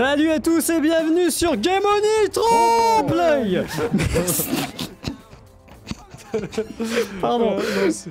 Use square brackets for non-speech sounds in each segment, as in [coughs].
Salut à tous et bienvenue sur Game On oh, Play [laughs] Pardon.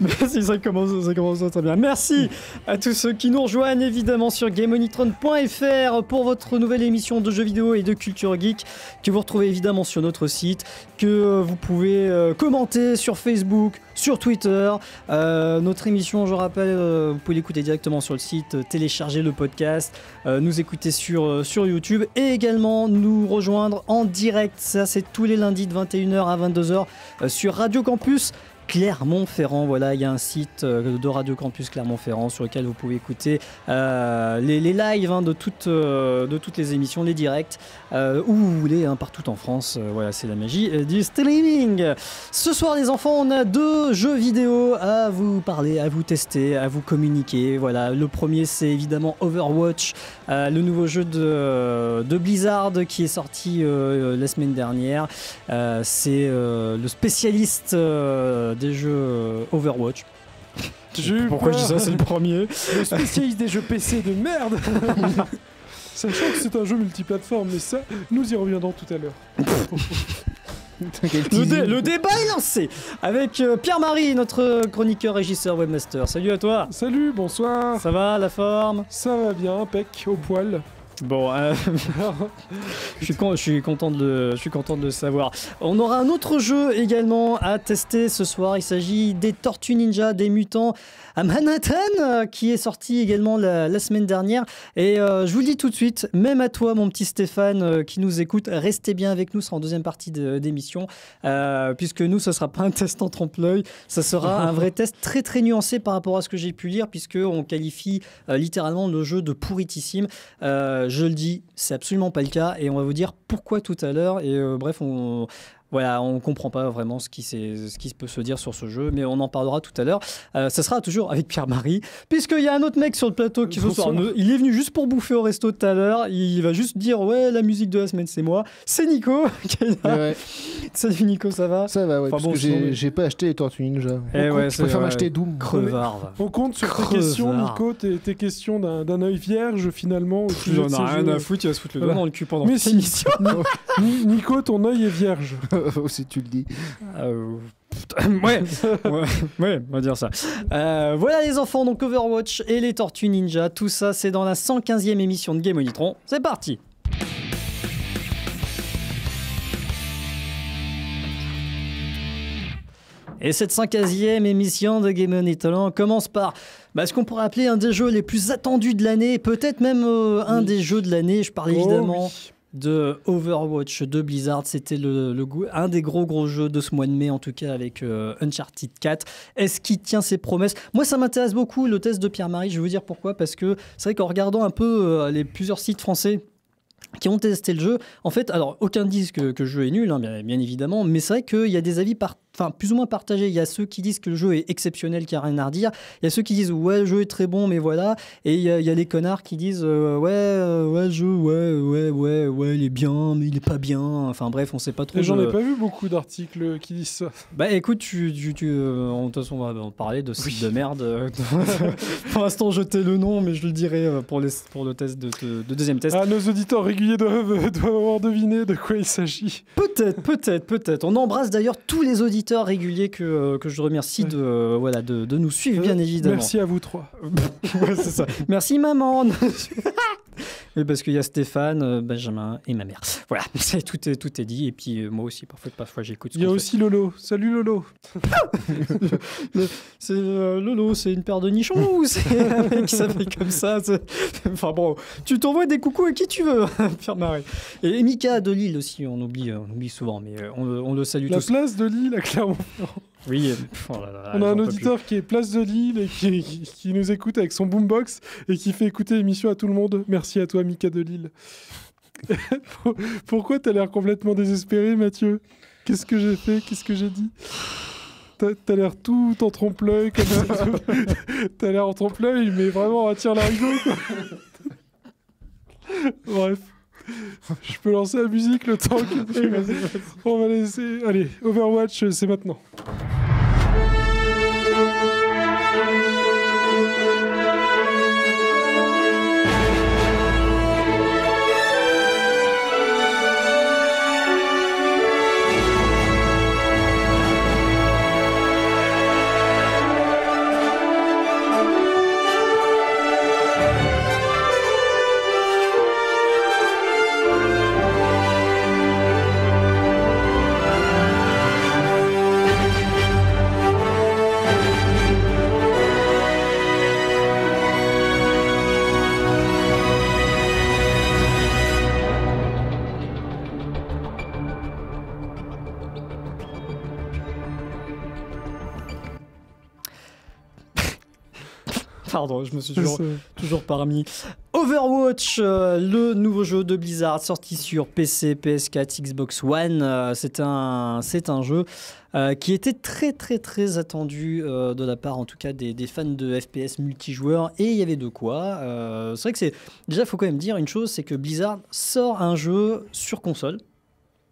Merci, euh, [laughs] ça commence, ça commence très bien. Merci à tous ceux qui nous rejoignent évidemment sur GameOnitron.fr pour votre nouvelle émission de jeux vidéo et de culture geek vous retrouvez évidemment sur notre site, que euh, vous pouvez euh, commenter sur Facebook, sur Twitter. Euh, notre émission, je rappelle, vous pouvez l'écouter directement sur le site, télécharger le podcast, nous écouter sur, sur YouTube et également nous rejoindre en direct. Ça, c'est tous les lundis de 21h à 22h sur Radio Campus Clermont-Ferrand. Voilà, il y a un site euh, de Radio Campus Clermont-Ferrand sur lequel vous pouvez écouter euh, les, lives hein, de, toutes, euh, de toutes les émissions, les directs, où vous voulez, hein, partout en France. voilà, c'est la magie du streaming. Ce soir, les enfants, on a deux jeux vidéo à vous parler, à vous tester, à vous communiquer. Voilà, le premier, c'est évidemment Overwatch, le nouveau jeu de, de, Blizzard qui est sorti la semaine dernière. c'est le spécialiste des jeux euh, Overwatch. [laughs] Pourquoi je dis ça C'est le premier. [laughs] Le spécialiste des jeux PC de merde [laughs] Sachant que c'est un jeu multiplateforme, mais ça, nous y reviendrons tout à l'heure. le, débat est lancé avec euh, Pierre-Marie, notre euh, chroniqueur, régisseur, webmaster. Salut à toi Salut, bonsoir Ça va, la forme Ça va bien, pec au poil. Bon, euh, [laughs] je, suis content de je suis content de savoir. On aura un autre jeu également à tester ce soir. Il s'agit des Tortues Ninja, des mutants à Manhattan, euh, qui est sorti également la, semaine dernière. Et euh, je vous le dis tout de suite, même à toi, mon petit Stéphane, qui nous écoute, restez bien avec nous. Ce sera en deuxième partie d'émission, puisque nous, ce ne sera pas un test en trompe-l'œil. Ça sera un vrai test très, très nuancé par rapport à ce que j'ai pu lire, puisqu'on qualifie littéralement le jeu de pourritissime je le dis, c'est absolument pas le cas et on va vous dire pourquoi tout à l'heure. Et euh, bref, on, voilà, on comprend pas vraiment ce qui, ce qui peut se dire sur ce jeu, mais on en parlera tout à l'heure. ce euh, sera toujours avec Pierre-Marie, puisqu'il y a un autre mec sur le plateau qui Il est venu juste pour bouffer au resto tout à l'heure. Il va juste dire Ouais, la musique de la semaine, c'est moi. C'est Nico. [laughs] Ouais. Salut Nico, ça va Ça va, ouais. parce que j'ai pas acheté les Tortues Ninja. Eh je préfère m'acheter Doom. On compte sur Crevard. tes questions, Nico, tes, questions d'un œil vierge finalement. J'en ai rien à foutre, va se foutre le ah bah. mais [laughs] Nico, ton œil est vierge. [laughs] si tu le dis. Euh, [laughs] ouais, ouais, on va dire ça. Euh, voilà les enfants, donc Overwatch et les Tortues Ninja, tout ça c'est dans la 115e émission de Game Onitron. C'est parti Et cette 115e émission de Game On Onitron commence par bah, ce qu'on pourrait appeler un des jeux les plus attendus de l'année, peut-être même euh, un des jeux de l'année, je parle oh évidemment de Overwatch de Blizzard. C'était le, un des gros gros jeux de ce mois de mai, en tout cas avec euh, Uncharted 4. Est-ce qu'il tient ses promesses Moi, ça m'intéresse beaucoup le test de Pierre-Marie. Je vais vous dire pourquoi. Parce que c'est vrai qu'en regardant un peu euh, les plusieurs sites français qui ont testé le jeu, en fait, alors aucun disque que, que le jeu est nul, hein, bien, évidemment, mais c'est vrai qu'il y a des avis partout enfin plus ou moins partagé. Il y a ceux qui disent que le jeu est exceptionnel, qui n'y a rien à redire. Il y a ceux qui disent ouais, le jeu est très bon, mais voilà. Et il y, a, les connards qui disent euh, ouais, euh, ouais, le jeu, ouais, ouais, ouais, ouais, il est bien, mais il est pas bien. Enfin bref, on ne sait pas trop. J'en ai pas vu beaucoup d'articles qui disent ça. Bah écoute, tu, tu, euh, de toute façon, on va en parler de site type de merde. [laughs] pour l'instant, jeter le nom, mais je le dirai pour, les, pour le test de, de, deuxième test. Ah, nos auditeurs réguliers doivent, [laughs] doivent avoir deviné de quoi il s'agit. Peut-être, peut-être, peut-être. On embrasse d'ailleurs tous les auditeurs régulier réguliers que, euh, que je remercie de, euh, voilà, de, de, nous suivre, bien euh, évidemment. Merci à vous trois. [laughs] Merci maman. [laughs] Mais parce qu'il y a Stéphane, euh, Benjamin et ma mère. Voilà, [laughs] tout, est, tout est dit. Et puis euh, moi aussi, parfois, parfois j'écoute. Il y a aussi Lolo. Salut Lolo. [laughs] c'est euh, Lolo, c'est une paire de nichons ou c'est un mec qui s'appelle comme ça Enfin bon, tu t'envoies des coucous à qui tu veux, [laughs] Pierre Marie. Et, Mika de Lille aussi, on oublie, on oublie souvent, mais on, le salue tous. La place de Lille à Clermont. Oui, euh, oh on a un auditeur qui est place de Lille et qui, nous écoute avec son boombox et qui fait écouter l'émission à tout le monde. Merci à toi, Mika de Lille. [laughs] Pourquoi t'as l'air complètement désespéré, Mathieu Qu'est-ce que j'ai fait Qu'est-ce que j'ai dit T'as l'air tout en trompe-l'œil, [laughs] [laughs] t'as l'air en trompe-l'œil, mais vraiment attire ah, tire l'arigot. Bref. [laughs] Je peux lancer la musique le temps que... On va laisser... Allez, Overwatch, c'est maintenant. je me suis [laughs] toujours, parmi. Overwatch, euh, le nouveau jeu de Blizzard sorti sur PC, PS4, Xbox One. Euh, c'est un, c'est un jeu euh, qui était très très très attendu de la part en tout cas des, fans de FPS multijoueurs et il y avait de quoi. c'est vrai que c'est déjà faut quand même dire une chose, c'est que Blizzard sort un jeu sur console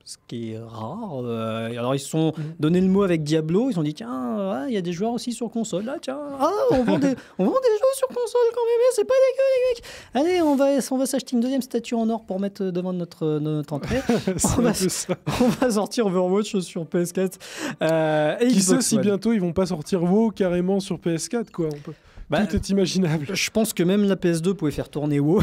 ce qui est rare. Euh, alors, ils se sont mhm. donné le mot avec Diablo, ils ont dit, tiens, il y a des joueurs aussi sur console, là, ah, tiens, ah, on, vend des, [laughs] on vend des jeux sur console quand même, eh, c'est pas dégueu, les mecs. Allez, on va, on va s'acheter une deuxième statue en or pour mettre devant notre, notre entrée. [laughs] on, va, [laughs] on, va, sortir Overwatch sur PS4. Euh, et Qui sait si bientôt ils vont pas sortir WoW carrément sur PS4, quoi. Bah, Tout est imaginable. Je pense que même la PS2 pouvait faire tourner WoW.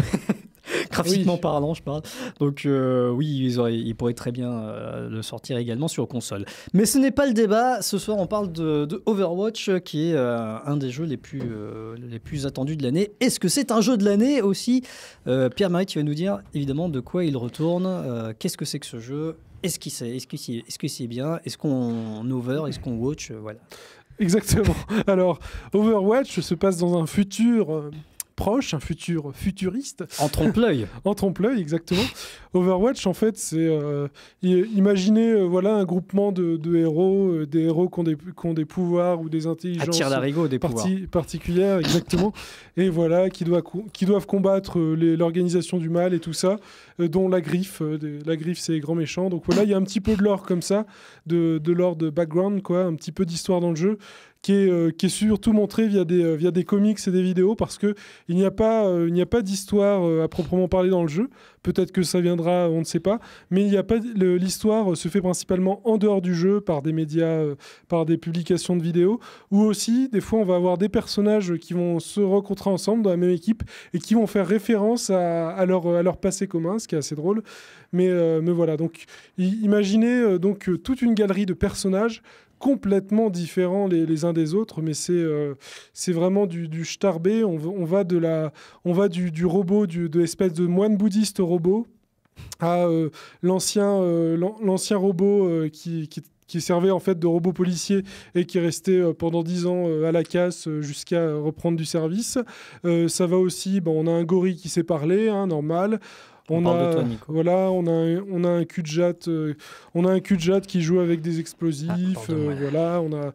[laughs] graphiquement parlant, je parle. Donc euh, oui, ils, pourraient très bien euh, le sortir également sur console. Mais ce n'est pas le débat. Ce soir, on parle de, Overwatch, euh, qui est un des jeux les plus, les plus attendus de l'année. Est-ce que c'est un jeu de l'année aussi Pierre-Marie, tu vas nous dire évidemment de quoi il retourne. Qu'est-ce que c'est que ce jeu Est-ce qu'il est, est, -ce est, est, -ce est bien Est-ce qu'on over Est-ce qu'on watch Voilà. Exactement. [laughs] Alors, Overwatch se passe dans un futur proche, un futur futuriste. En trompe-l'œil. [laughs] en trompe-l'œil, exactement. Overwatch, en fait, c'est euh, Imaginez euh, voilà, un groupement de, héros, euh, des héros qui ont des, pouvoirs ou des intelligences d'arigot, des particulières, exactement, et voilà, qui, doit, qui doivent combattre l'organisation du mal et tout ça, dont la griffe, la griffe c'est les grands méchants. Donc voilà, il y a un petit peu de lore comme ça, de, de de background, quoi, un petit peu d'histoire dans le jeu qui est, euh, surtout montré via des, euh, via des comics et des vidéos parce que il n'y a pas, euh, il n'y a pas d'histoire à proprement parler dans le jeu. Peut-être que ça viendra, on ne sait pas. Mais il a pas l'histoire se fait principalement en dehors du jeu par des médias, par des publications de vidéos, ou aussi des fois on va avoir des personnages qui vont se rencontrer ensemble dans la même équipe et qui vont faire référence à, à leur passé commun, ce qui est assez drôle. Mais, voilà, donc imaginez donc toute une galerie de personnages complètement différents les, uns des autres, mais c'est euh, vraiment du, du On, va de la, on va du, robot, de l'espèce de moine bouddhiste robot à euh, l'ancien euh, l'ancien robot qui, servait en fait de robot policier et qui restait pendant dix ans à la casse jusqu'à reprendre du service. ça va aussi, on a un gorille qui sait parler, hein, normal. On, a, Voilà, on a, on a un cul de jatte, euh, on a un cul de jatte qui joue avec des ah, explosifs. Euh, voilà, on a,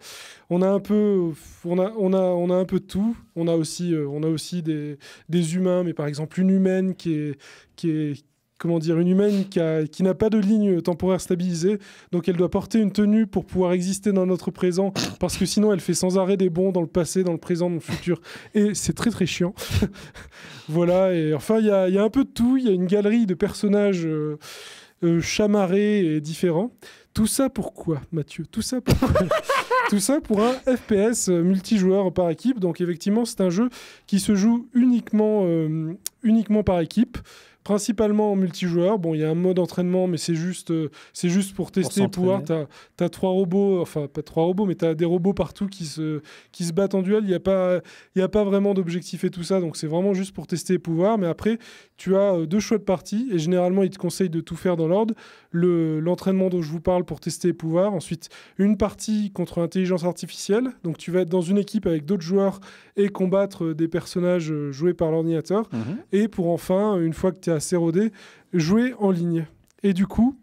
on a un peu, on a, on a, on a un peu de tout. On a aussi, euh, on a aussi des, des humains, mais par exemple une humaine qui est, qui est comment dire, une humaine qui, n'a pas de ligne temporaire stabilisée, donc elle doit porter une tenue pour pouvoir exister dans notre présent, parce que sinon elle fait sans arrêt des bons dans le passé, dans le présent, dans le futur, et c'est très très chiant. [laughs] voilà, et enfin il y, a, un peu de tout, il y a une galerie de personnages euh, euh, chamarrés et différents. Tout ça pourquoi, Mathieu [laughs] Tout ça pour un FPS euh, multijoueur par équipe. Donc effectivement, c'est un jeu qui se joue uniquement, uniquement par équipe principalement en multijoueur. Bon, il y a un mode entraînement, mais c'est juste, euh, c'est juste pour tester, les pouvoir. Tu as, trois robots, enfin, pas trois robots, mais tu as des robots partout qui se, qui se battent en duel. Il n'y a, pas, y a pas vraiment d'objectif et tout ça, donc c'est vraiment juste pour tester et pouvoir. Mais après, tu as euh, deux choix de partie, et généralement, ils te conseillent de tout faire dans l'ordre. L'entraînement dont je vous parle pour tester et pouvoir. Ensuite, une partie contre intelligence artificielle. Donc, tu vas être dans une équipe avec d'autres joueurs et combattre euh, des personnages joués par l'ordinateur. Mhm. Et pour enfin, une fois que tu as à s'éroder, jouer en ligne. Et du coup,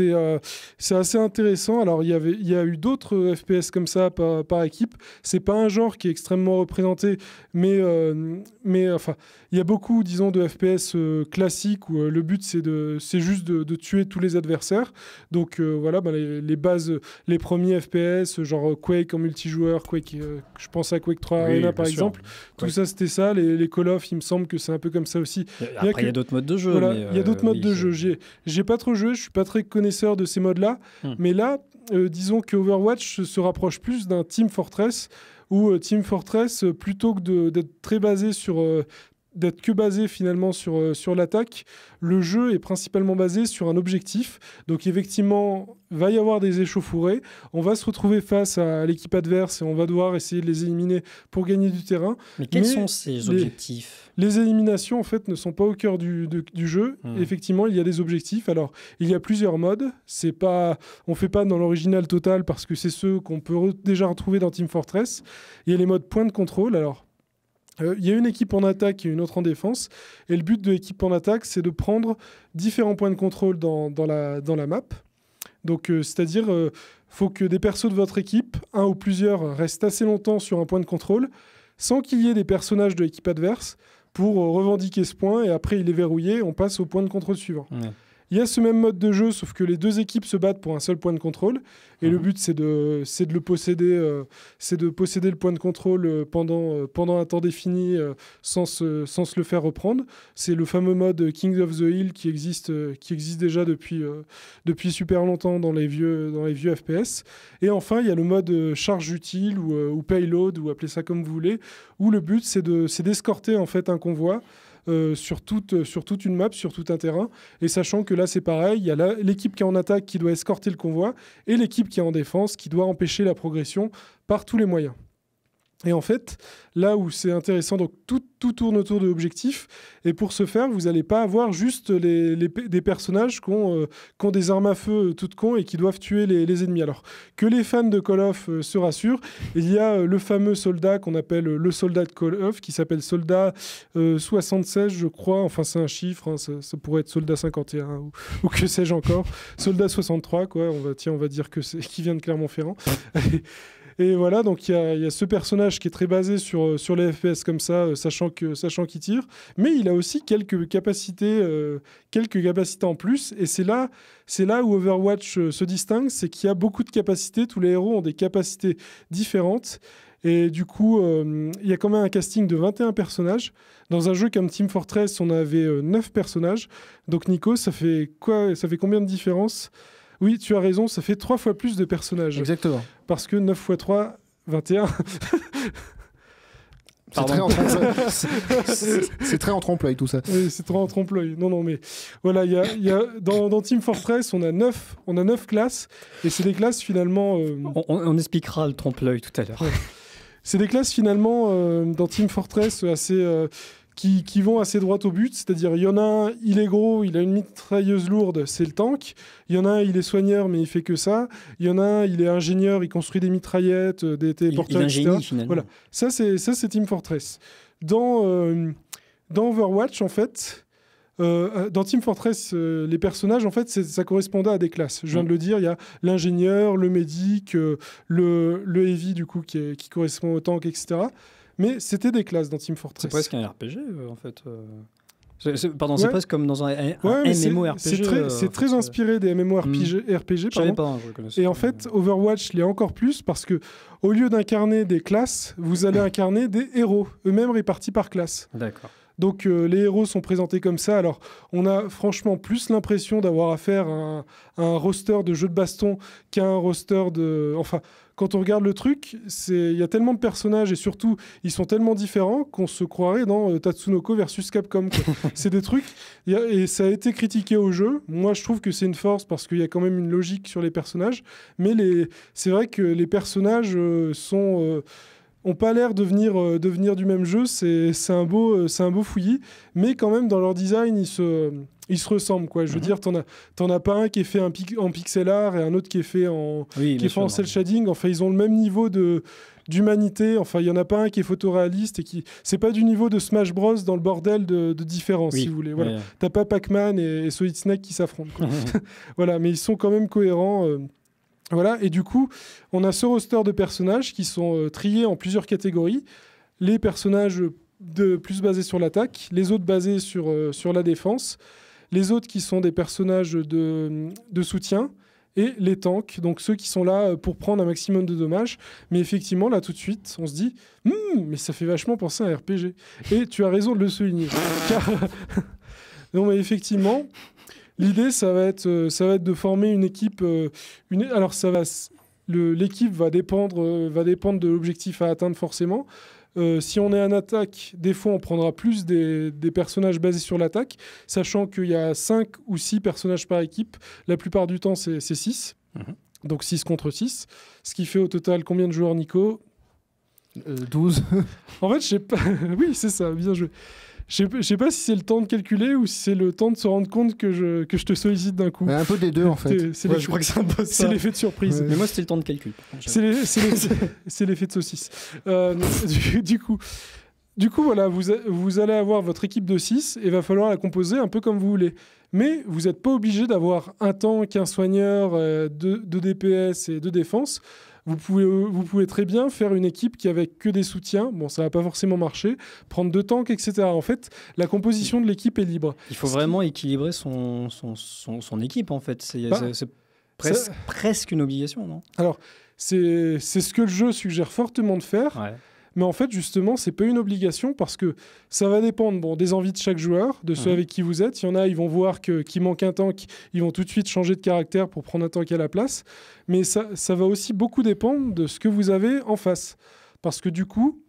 euh, c'est assez intéressant. Alors, il y, il y a eu d'autres FPS comme ça par, équipe. C'est pas un genre qui est extrêmement représenté, mais, euh, mais enfin, il y a beaucoup, disons, de FPS euh, classiques où le but, c'est juste de, tuer tous les adversaires. Donc, voilà, bah, les, bases, les premiers FPS, genre Quake en multijoueur, Quake, je pense à Quake 3 Arena par exemple. Tout ça, c'était ça. Les, Call of, il me semble que c'est un peu comme ça aussi. Après, il y a, d'autres modes de jeu. il y a d'autres modes de jeu. J'ai pas trop joué, je suis pas très connaisseurs de ces modes-là. Hmm. Mais là, euh, disons que Overwatch se rapproche plus d'un Team Fortress ou euh, Team Fortress, euh, plutôt que d'être très basé sur d'être que basé finalement sur, euh, sur l'attaque. Le jeu est principalement basé sur un objectif. Donc effectivement, va y avoir des échauffourées. On va se retrouver face à l'équipe adverse et on va devoir essayer de les éliminer pour gagner du terrain. Mais quels sont ces objectifs les, éliminations, en fait, ne sont pas au cœur du, du jeu. Hmm. Effectivement, il y a des objectifs. Alors, il y a plusieurs modes. C'est pas, on fait pas dans l'original total parce que c'est ceux qu'on peut déjà retrouver dans Team Fortress. Il y a les modes points de contrôle. Alors, euh, il y a une équipe en attaque et une autre en défense. Et le but de l'équipe en attaque, c'est de prendre différents points de contrôle dans, la, map. Donc, euh, c'est-à-dire, euh, faut que des persos de votre équipe, un ou plusieurs, restent assez longtemps sur un point de contrôle, sans qu'il y ait des personnages de l'équipe adverse pour revendiquer ce point. Et après, il est verrouillé, on passe au point de contrôle suivant. Il y a ce même mode de jeu, sauf que les deux équipes se battent pour un seul point de contrôle. Et le ah. but, c'est de, de le posséder, euh, c'est de posséder le point de contrôle euh, pendant, euh, pendant un temps défini sans, se, sans le faire reprendre. C'est le fameux mode King of the Hill qui existe, qui existe déjà depuis, depuis super longtemps dans les, vieux, dans les vieux FPS. Et enfin, il y a le mode charge utile ou, payload, ou appelez ça comme vous voulez, où le but, c'est d'escorter en fait un convoi. Euh, sur, toute, euh, sur toute une map, sur tout un terrain. Et sachant que là, c'est pareil, il y a l'équipe qui est en attaque qui doit escorter le convoi et l'équipe qui est en défense qui doit empêcher la progression par tous les moyens. Et en fait, là où c'est intéressant, donc tout, tout tourne autour de l'objectif. Et pour ce faire, vous n'allez pas avoir juste les, des personnages qui ont, euh, qui ont, des armes à feu euh, toutes cons et qui doivent tuer les, les ennemis. Alors que les fans de Call of euh, se rassurent, il y a le fameux soldat qu'on appelle le soldat de Call of, qui s'appelle soldat 76, je crois. Enfin, c'est un chiffre, hein, ça, pourrait être soldat 51 [laughs] ou, que sais-je encore. soldat 63, quoi. On va, tiens, on va dire que c'est [laughs] qui vient de Clermont-Ferrand. Et voilà, donc il y, a ce personnage qui est très basé sur, euh, sur les FPS comme ça, euh, sachant que sachant qu'il tire, mais il a aussi quelques capacités, euh, quelques capacités en plus. Et c'est là, c'est là où Overwatch se distingue, c'est qu'il y a beaucoup de capacités. Tous les héros ont des capacités différentes. Et du coup, il y a quand même un casting de 21 personnages. Dans un jeu comme Team Fortress, on avait 9 personnages. Donc Nico, ça fait quoi Ça fait combien de différence Oui, tu as raison, ça fait 3 fois plus de personnages. Exactement parce que 9 x 3, 21. C'est très, en [laughs] trompe-l'œil tout ça. Oui, c'est très en trompe-l'œil. Non, non, mais voilà, dans, Team Fortress, on a 9, on a classes et c'est des classes finalement. Euh, on, expliquera le trompe-l'œil tout à l'heure. C'est des classes finalement euh, dans Team Fortress assez. Euh, qui, vont assez droit au but. C'est-à-dire, il y en a un, il est gros, il a une mitrailleuse lourde, c'est le tank. Il y en a un, il est soigneur, mais il fait que ça. Il y en a un, il est ingénieur, il construit des mitraillettes, euh, des téléporteurs, etc. voilà. Ça, c'est, ça, c'est Team Fortress. Dans, euh, dans Overwatch, en fait, euh, dans Team Fortress, les personnages, en fait, ça correspondait à des classes. Je viens de le dire, il y a l'ingénieur, le médic, le, le, heavy, du coup, qui correspond au tank, etc. Mais c'était des classes dans Team Fortress. C'est presque un RPG, euh, en fait. Euh. pardon, c'est presque comme dans un, MMORPG. C'est très, euh, inspiré des MMORPG. Mmh. RPG, Pas, hein, je et en fait, Overwatch l'est encore plus parce que, au lieu d'incarner des classes, vous allez incarner des héros, eux-mêmes répartis par classe. D'accord. Donc euh, les héros sont présentés comme ça. Alors on a franchement plus l'impression d'avoir affaire à un, un, roster de jeux de baston qu'à un roster de... Enfin, quand on regarde le truc, il y a tellement de personnages et surtout ils sont tellement différents qu'on se croirait dans euh, Tatsunoko versus Capcom. [laughs] c'est des trucs... et ça a été critiqué au jeu. Moi je trouve que c'est une force parce qu'il y a quand même une logique sur les personnages. Mais c'est vrai que les personnages euh, sont n'ont pas l'air euh, de venir, du même jeu. C'est un, beau, euh, un beau fouillis. Mais quand même, dans leur design, ils se, ils se ressemblent. Quoi. Je veux mhm. dire, tu as, as pas un qui est fait en pixel art et un autre qui est fait en, cel shading. Enfin, ils ont le même niveau de d'humanité. Enfin, il n'y en a pas un qui est photoréaliste et qui. C'est pas du niveau de Smash Bros dans le bordel de, différence, si vous voulez. Voilà. n'as pas Pac-Man et, Solid Snake qui s'affrontent. [laughs] voilà, mais ils sont quand même cohérents. Euh, voilà, et du coup, on a ce roster de personnages qui sont euh, triés en plusieurs catégories. Les personnages de, plus basés sur l'attaque, les autres basés sur, euh, sur la défense, les autres qui sont des personnages de, soutien, et les tanks, donc ceux qui sont là euh, pour prendre un maximum de dommages. Mais effectivement, là tout de suite, on se dit, hmm, mais ça fait vachement penser à un RPG. Et tu as raison de le souligner. [laughs] non, mais effectivement, L'idée, ça va être, euh, ça va être de former une équipe. Euh, une, alors, ça va, l'équipe va dépendre, euh, va dépendre de l'objectif à atteindre forcément. si on est en attaque, des fois on prendra plus des, personnages basés sur l'attaque, sachant qu'il y a 5 ou 6 personnages par équipe. La plupart du temps, c'est 6. Mhm. Donc 6 contre 6. Ce qui fait au total combien de joueurs, Nico 12. [laughs] en fait, je sais pas. [laughs] oui, c'est ça, bien joué. Je sais, sais pas si c'est le temps de calculer ou si c'est le temps de se rendre compte que je, que je te sollicite d'un coup. Un peu des deux en fait. C'est je crois que c'est l'effet de surprise. Mais moi c'est le temps de calcul. C'est l'effet [laughs] de saucisse. Euh, [laughs] du, coup. Du coup, voilà, vous, vous allez avoir votre équipe de 6 et va falloir la composer un peu comme vous voulez. Mais vous n'êtes pas obligé d'avoir un tank, un soigneur, euh, deux, deux, DPS et deux défenses. Vous pouvez, euh, vous pouvez très bien faire une équipe qui avec que des soutiens. Bon, ça va pas forcément marcher. Prendre deux tanks, etc. En fait, la composition de l'équipe est libre. Il faut vraiment équilibrer son son, son, équipe, en fait. C'est bah, presque une obligation, non Alors, c'est ce que le jeu suggère fortement de faire. Ouais. Mais en fait, justement, c'est pas une obligation parce que ça va dépendre bon, des envies de chaque joueur, de ceux avec qui vous êtes. Il y en a, ils vont voir qu'il qui manque un tank, ils vont tout de suite changer de caractère pour prendre un tank à la place. Mais ça, va aussi beaucoup dépendre de ce que vous avez en face. Parce que du coup,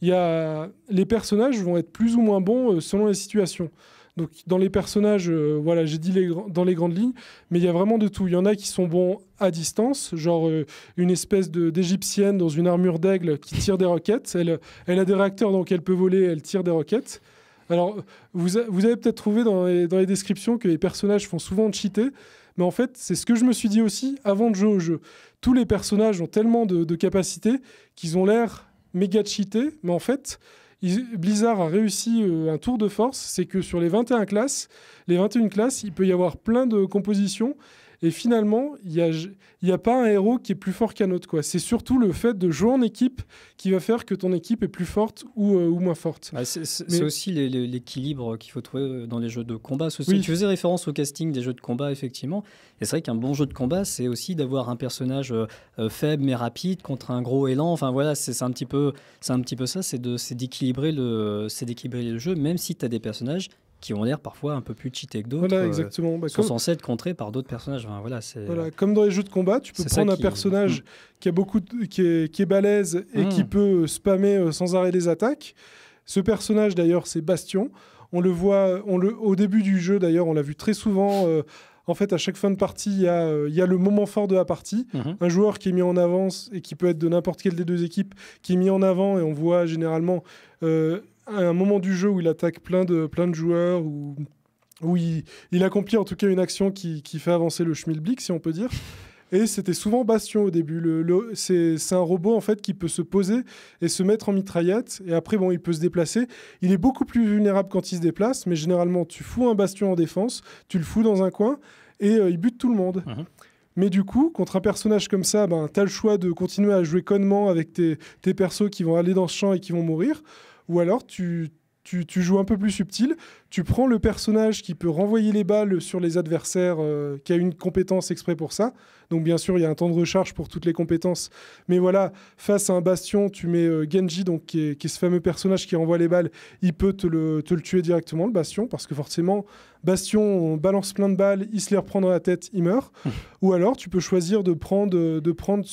les personnages vont être plus ou moins bons euh, selon la situation. Donc dans les personnages, euh, voilà, j'ai dit dans les grandes lignes, mais il y a vraiment de tout. Il y en a qui sont bons à distance, genre euh, une espèce d'égyptienne dans une armure d'aigle qui tire des roquettes. Elle, a des réacteurs, donc elle peut voler, elle tire des roquettes. Alors, vous, avez peut-être trouvé dans les, descriptions que les personnages font souvent cheater, mais en fait, c'est ce que je me suis dit aussi avant de jouer au jeu. Tous les personnages ont tellement de, de capacités qu'ils ont l'air méga cheatés, mais en fait, Blizzard a réussi euh, un tour de force, c'est que sur les 21 classes, les 21 classes, il peut y avoir plein de compositions et finalement, il n'y a, y a pas un héros qui est plus fort qu'un autre. Quoi. C'est surtout le fait de jouer en équipe qui va faire que ton équipe est plus forte ou, euh, moins forte. Ah, c'est, aussi l'équilibre qu'il faut trouver euh, dans les jeux de combat. Tu faisais référence au casting des jeux de combat, effectivement. Et c'est vrai qu'un bon jeu de combat, c'est aussi d'avoir un personnage euh, faible mais rapide contre un gros élan. Enfin voilà, c'est, un, petit peu, c'est un petit peu ça, c'est, de, d'équilibrer le, c'est d'équilibrer le jeu, même si tu as des personnages qui ont l'air parfois un peu plus cheatés que d'autres. Voilà, euh, exactement. Bah, sont censés être contrés par d'autres personnages. voilà, c'est... comme dans les jeux de combat, tu peux prendre un personnage mm. qui, a beaucoup qui, est... qui, balèze et qui mm. peut euh, spammer euh, sans arrêt les attaques. Ce personnage, d'ailleurs, c'est Bastion. On le voit on le, au début du jeu, d'ailleurs, on l'a vu très souvent. en fait, à chaque fin de partie, il y, y, a le moment fort de la partie. Mm-hmm. Un joueur qui est mis en avance et qui peut être de n'importe quelle des deux équipes, qui est mis en avant et on voit généralement un moment du jeu où il attaque plein de, plein de joueurs, où, où il, accomplit en tout cas une action qui, fait avancer le schmilblick, si on peut dire. Et c'était souvent Bastion au début. Le, c'est, un robot en fait qui peut se poser et se mettre en mitraillette. Et après, bon, il peut se déplacer. Il est beaucoup plus vulnérable quand il se déplace, mais généralement, tu fous un Bastion en défense, tu le fous dans un coin et euh, il bute tout le monde. Mais du coup, contre un personnage comme ça, ben, tu as le choix de continuer à jouer connement avec tes, tes persos qui vont aller dans ce champ et qui vont mourir, ou alors tu, joues un peu plus subtil, tu prends le personnage qui peut renvoyer les balles sur les adversaires, euh, qui a une compétence exprès pour ça, donc bien sûr, il y a un temps de recharge pour toutes les compétences. Mais voilà, face à un bastion, tu mets euh, Genji, donc, qui est, ce fameux personnage qui envoie les balles. Il peut te le, tuer directement, le bastion, parce que forcément, bastion, balance plein de balles, il se les reprend dans la tête, il meurt. [laughs] Ou alors, tu peux choisir de prendre, euh, de prendre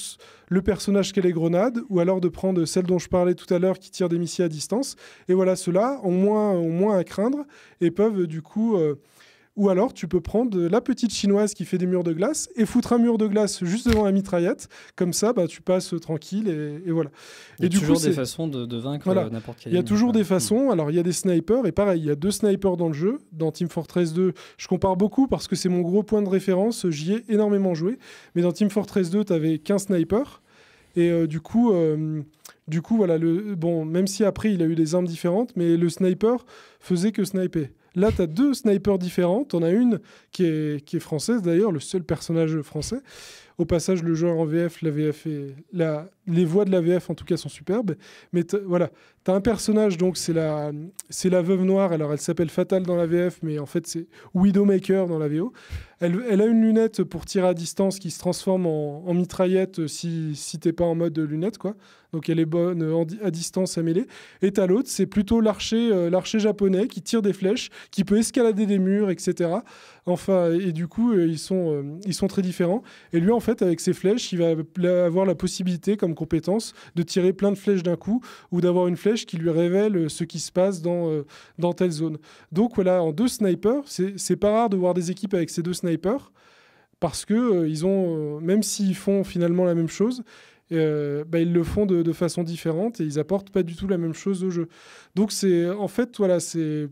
le personnage qui a les grenades, ou alors de prendre celle dont je parlais tout à l'heure qui tire des missiles à distance. Et voilà, ceux-là ont moins, à craindre et peuvent du coup... Euh, ou alors, tu peux prendre la petite chinoise qui fait des murs de glace et foutre un mur de glace juste devant la mitraillette. Comme ça, bah, tu passes euh, tranquille et, voilà. Il y a et toujours des façons de, vaincre euh, n'importe quel. Il y a toujours des façons. Mm. Alors, il y a des snipers et pareil, il y a deux snipers dans le jeu. Dans Team Fortress 2, je compare beaucoup parce que c'est mon gros point de référence. J'y ai énormément joué. Mais dans Team Fortress 2, tu avais qu'un sniper. Et euh, du coup, du coup, voilà, le, bon, même si après il a eu des armes différentes, mais le sniper faisait que sniper. Là, tu as deux snipers différents. Tu en as une qui est, qui est française, d'ailleurs, le seul personnage français. Au passage, le joueur en VF, la VF est, la les voix de la VF en tout cas sont superbes. Mais voilà, tu as un personnage, donc c'est la, la veuve noire. Alors elle s'appelle Fatal dans la VF, mais en fait c'est Widowmaker dans la VO. Elle, elle, a une lunette pour tirer à distance qui se transforme en, mitraillette euh, si, si t'es pas en mode lunette, quoi. Donc elle est bonne euh, à distance à mêler. Et t'as l'autre, c'est plutôt euh, l'archer, japonais qui tire des flèches, qui peut escalader des murs, etc. Enfin, et du coup, ils, sont, ils sont très différents. Et lui, en fait, avec ses flèches, il va avoir la possibilité, comme compétence, de tirer plein de flèches d'un coup ou d'avoir une flèche qui lui révèle euh, ce qui se passe dans, euh, dans telle zone. Donc voilà, en deux snipers, c'est pas rare de voir des équipes avec ces deux snipers parce que euh, ils ont, même s'ils font finalement la même chose, bah, ils le font de, façon différente et ils apportent pas du tout la même chose au jeu. Donc c'est en fait voilà c'est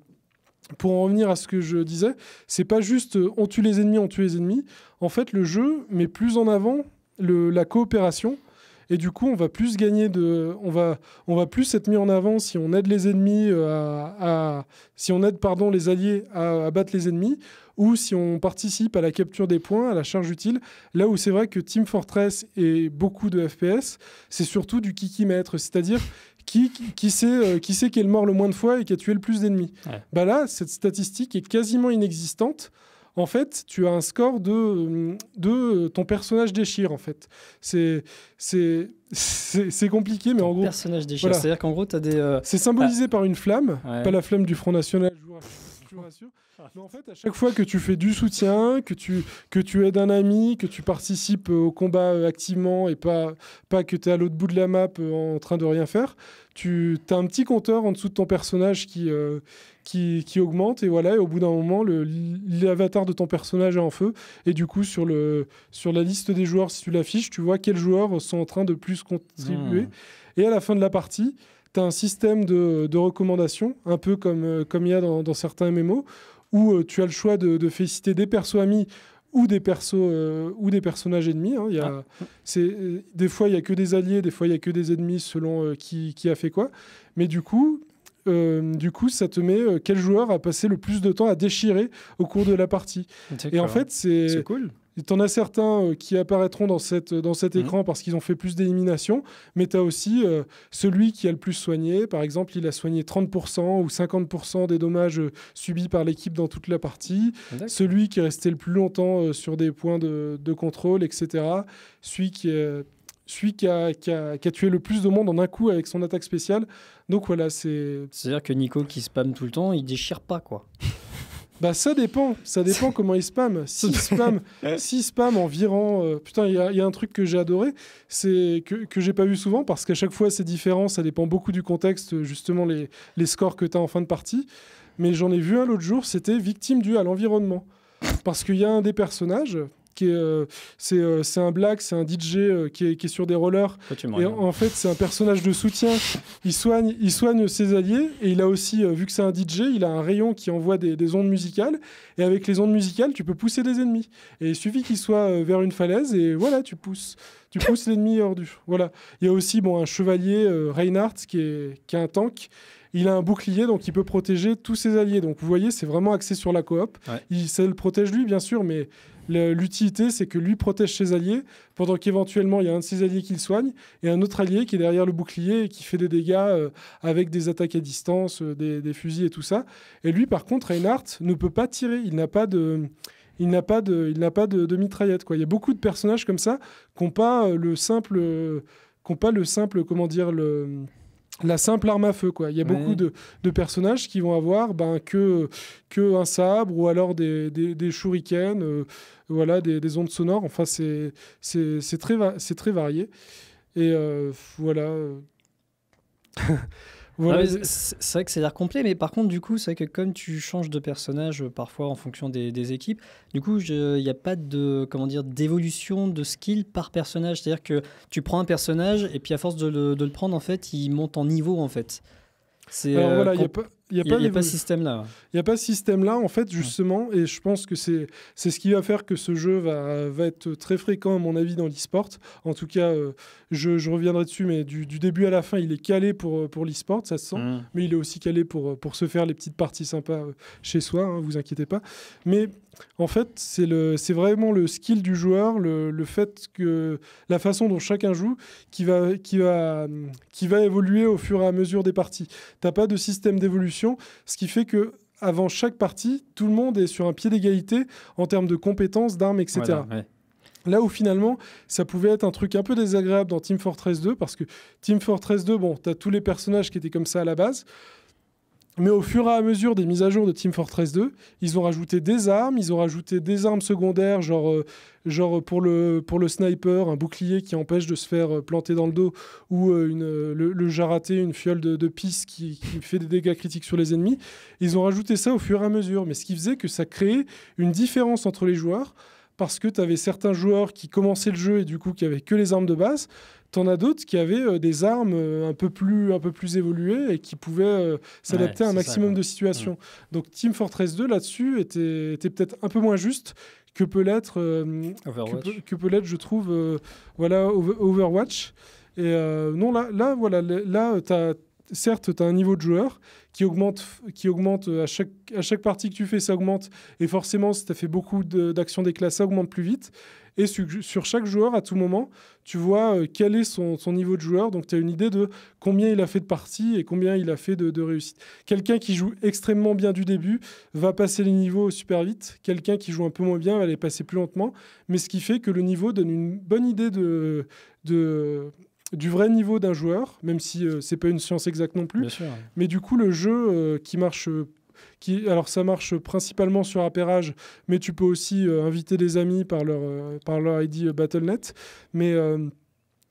pour en revenir à ce que je disais, c'est pas juste on tue les ennemis, on tue les ennemis. En fait, le jeu met plus en avant le, la coopération et du coup, on va plus gagner de, on va, on va plus être mis en avant si on aide les ennemis euh, à, si on aide pardon les alliés à, battre les ennemis ou si on participe à la capture des points, à la charge utile. Là où c'est vrai que Team Fortress et beaucoup de FPS, c'est surtout du kikimètre, c'est-à-dire qui, qui, sait, euh, qui sait qui est le mort le moins de fois et qui a tué le plus d'ennemis. Bah là, cette statistique est quasiment inexistante en fait, tu as un score de, euh, de euh, ton personnage déchire, en fait. C'est compliqué, mais en gros... personnage déchire, c'est-à-dire qu'en gros, tu as des... Euh, c'est symbolisé ah. par une flamme, pas la flamme du Front National, ah. Mais en fait, à chaque fois que tu fais du soutien, que tu, que tu aides un ami, que tu participes au combat activement et pas, pas que tu es à l'autre bout de la map en train de rien faire, tu as un petit compteur en dessous de ton personnage qui, qui, augmente et voilà et au bout d'un moment l'avatar de ton personnage est en feu et du coup sur le sur la liste des joueurs si tu l'affiches tu vois quels joueurs sont en train de plus contribuer hmm. et à la fin de la partie tu as un système de, de recommandations un peu comme euh, comme il y a dans, certains MMO où euh, tu as le choix de, féliciter des persos amis ou des persos euh, ou des personnages ennemis. Hein. Il y ah. c'est, des fois, il y a que des alliés, des fois, il y a que des ennemis selon qui, qui, a fait quoi. Mais du coup, euh, du coup, ça te met euh, quel joueur a passé le plus de temps à déchirer au cours de la partie. Et en fait, c'est cool. T'en as certains euh, qui apparaîtront dans, cette, dans cet mhm. écran parce qu'ils ont fait plus d'éliminations, mais tu as aussi celui qui a le plus soigné. Par exemple, il a soigné 30% ou 50% des dommages subis par l'équipe dans toute la partie. Celui qui est resté le plus longtemps sur des points de, de contrôle, etc. Celui qui est celui qui a, tué le plus de monde en un coup avec son attaque spéciale. Donc voilà, c'est. C'est-à-dire que Nico qui spamme tout le temps, il déchire pas quoi. [laughs] bah ça dépend, ça dépend [laughs] comment il spamme. S'il spamme si spam en virant, euh, putain, il y, a un truc que j'ai adoré, c'est que, que j'ai pas vu souvent parce qu'à chaque fois c'est différent, ça dépend beaucoup du contexte, justement les, les scores que tu as en fin de partie. Mais j'en ai vu un l'autre jour, c'était victime due à l'environnement. Parce qu'il y a un des personnages, euh, euh, c'est, un black, c'est un DJ euh, qui est, sur des rollers. et en, fait, c'est un personnage de soutien. Il soigne, il soigne ses alliés et il a aussi, vu que c'est un DJ, il a un rayon qui envoie des, ondes musicales. Et avec les ondes musicales, tu peux pousser des ennemis. Et il suffit qu'il soit vers une falaise et voilà, tu pousses tu pousses l'ennemi hors du. Voilà. Il y a aussi bon, un chevalier, Reinhardt, qui est, qui un tank. Il a un bouclier, donc il peut protéger tous ses alliés. Donc vous voyez, c'est vraiment axé sur la coop. Il, le protège lui, bien sûr, mais L'utilité, c'est que lui protège ses alliés, pendant qu'éventuellement, il y a un de ses alliés qui le soigne, et un autre allié qui est derrière le bouclier et qui fait des dégâts euh, avec des attaques à distance, euh, des, fusils et tout ça. Et lui, par contre, Reinhardt ne peut pas tirer. Il n'a pas de il n'a pas de, il n'a pas de, de, mitraillette. Quoi. Il y a beaucoup de personnages comme ça qui n'ont pas euh, le simple, pas le simple, comment dire, la simple arme à feu. Quoi. Il y a beaucoup mhm. de, personnages qui vont avoir ben, que, que un sabre ou alors des, des, shurikens voilà, des, ondes sonores. Enfin, c'est très, très varié. Et euh, voilà. [laughs] C'est vrai que c'est l'air complet, mais par contre, du coup, c'est vrai que comme tu changes de personnage euh, parfois en fonction des, équipes, du coup, il n'y a pas de comment d'évolution de skill par personnage. C'est-à-dire que tu prends un personnage et puis à force de le, prendre, en fait, il monte en niveau, en fait. C'est euh, a pas... Il n'y a, pas ce système-là. Il n'y a pas ce système-là, en fait, justement, et je pense que c'est ce qui va faire que ce jeu va, va être très fréquent, à mon avis, dans l'e-sport. En tout cas, euh, je, je, reviendrai dessus, mais du, du, début à la fin, il est calé pour, euh, pour l'e-sport, ça se sent, mm. mais il est aussi calé pour, euh, pour se faire les petites parties sympas chez soi, hein, vous inquiétez pas. Mais en fait, c'est vraiment le skill du joueur, le, le, fait que la façon dont chacun joue, qui va, qui, va, qui va évoluer au fur et à mesure des parties. tu n'as pas de système d'évolution ce qui fait que avant chaque partie, tout le monde est sur un pied d'égalité en termes de compétences, d'armes, etc. Là où finalement, ça pouvait être un truc un peu désagréable dans Team Fortress 2, parce que Team Fortress 2, bon, tu as tous les personnages qui étaient comme ça à la base. Mais au fur et à mesure des mises à jour de Team Fortress 2, ils ont rajouté des armes, ils ont rajouté des armes secondaires, genre, euh, genre pour, le, pour le sniper, un bouclier qui empêche de se faire euh, planter dans le dos, ou euh, le, le, jaraté, une fiole de, de pisse qui, qui, fait des dégâts critiques sur les ennemis. Ils ont rajouté ça au fur et à mesure, mais ce qui faisait que ça créait une différence entre les joueurs parce que tu avais certains joueurs qui commençaient le jeu et du coup qui avaient que les armes de base. tu en as d'autres qui avaient euh, des armes euh, un, peu plus, un peu plus évoluées et qui pouvaient euh, s'adapter à un maximum de situations. Mmh. Donc Team Fortress 2 là-dessus était, était peut-être un peu moins juste que peut l'être, que, peut, l'être, je trouve, voilà, Overwatch. Et non, là, là voilà, là, t'as certes, tu as un niveau de joueur qui augmente, qui augmente euh, à, chaque, à chaque partie que tu fais, ça augmente. Et forcément, si tu as fait beaucoup d'actions des classes, ça augmente plus vite. Et sur chaque joueur, à tout moment, tu vois euh, quel est son, niveau de joueur. Donc, tu as une idée de combien il a fait de parties et combien il a fait de, de réussite. Quelqu'un qui joue extrêmement bien du début va passer les niveaux super vite. Quelqu'un qui joue un peu moins bien va les passer plus lentement. Mais ce qui fait que le niveau donne une bonne idée de, de, du vrai niveau d'un joueur, même si euh, c'est pas une science exacte non plus. Mais du coup, le jeu euh, qui marche. Euh, qui, alors ça marche principalement sur appairage, mais tu peux aussi inviter des amis par leur, par leur ID BattleNet. Mais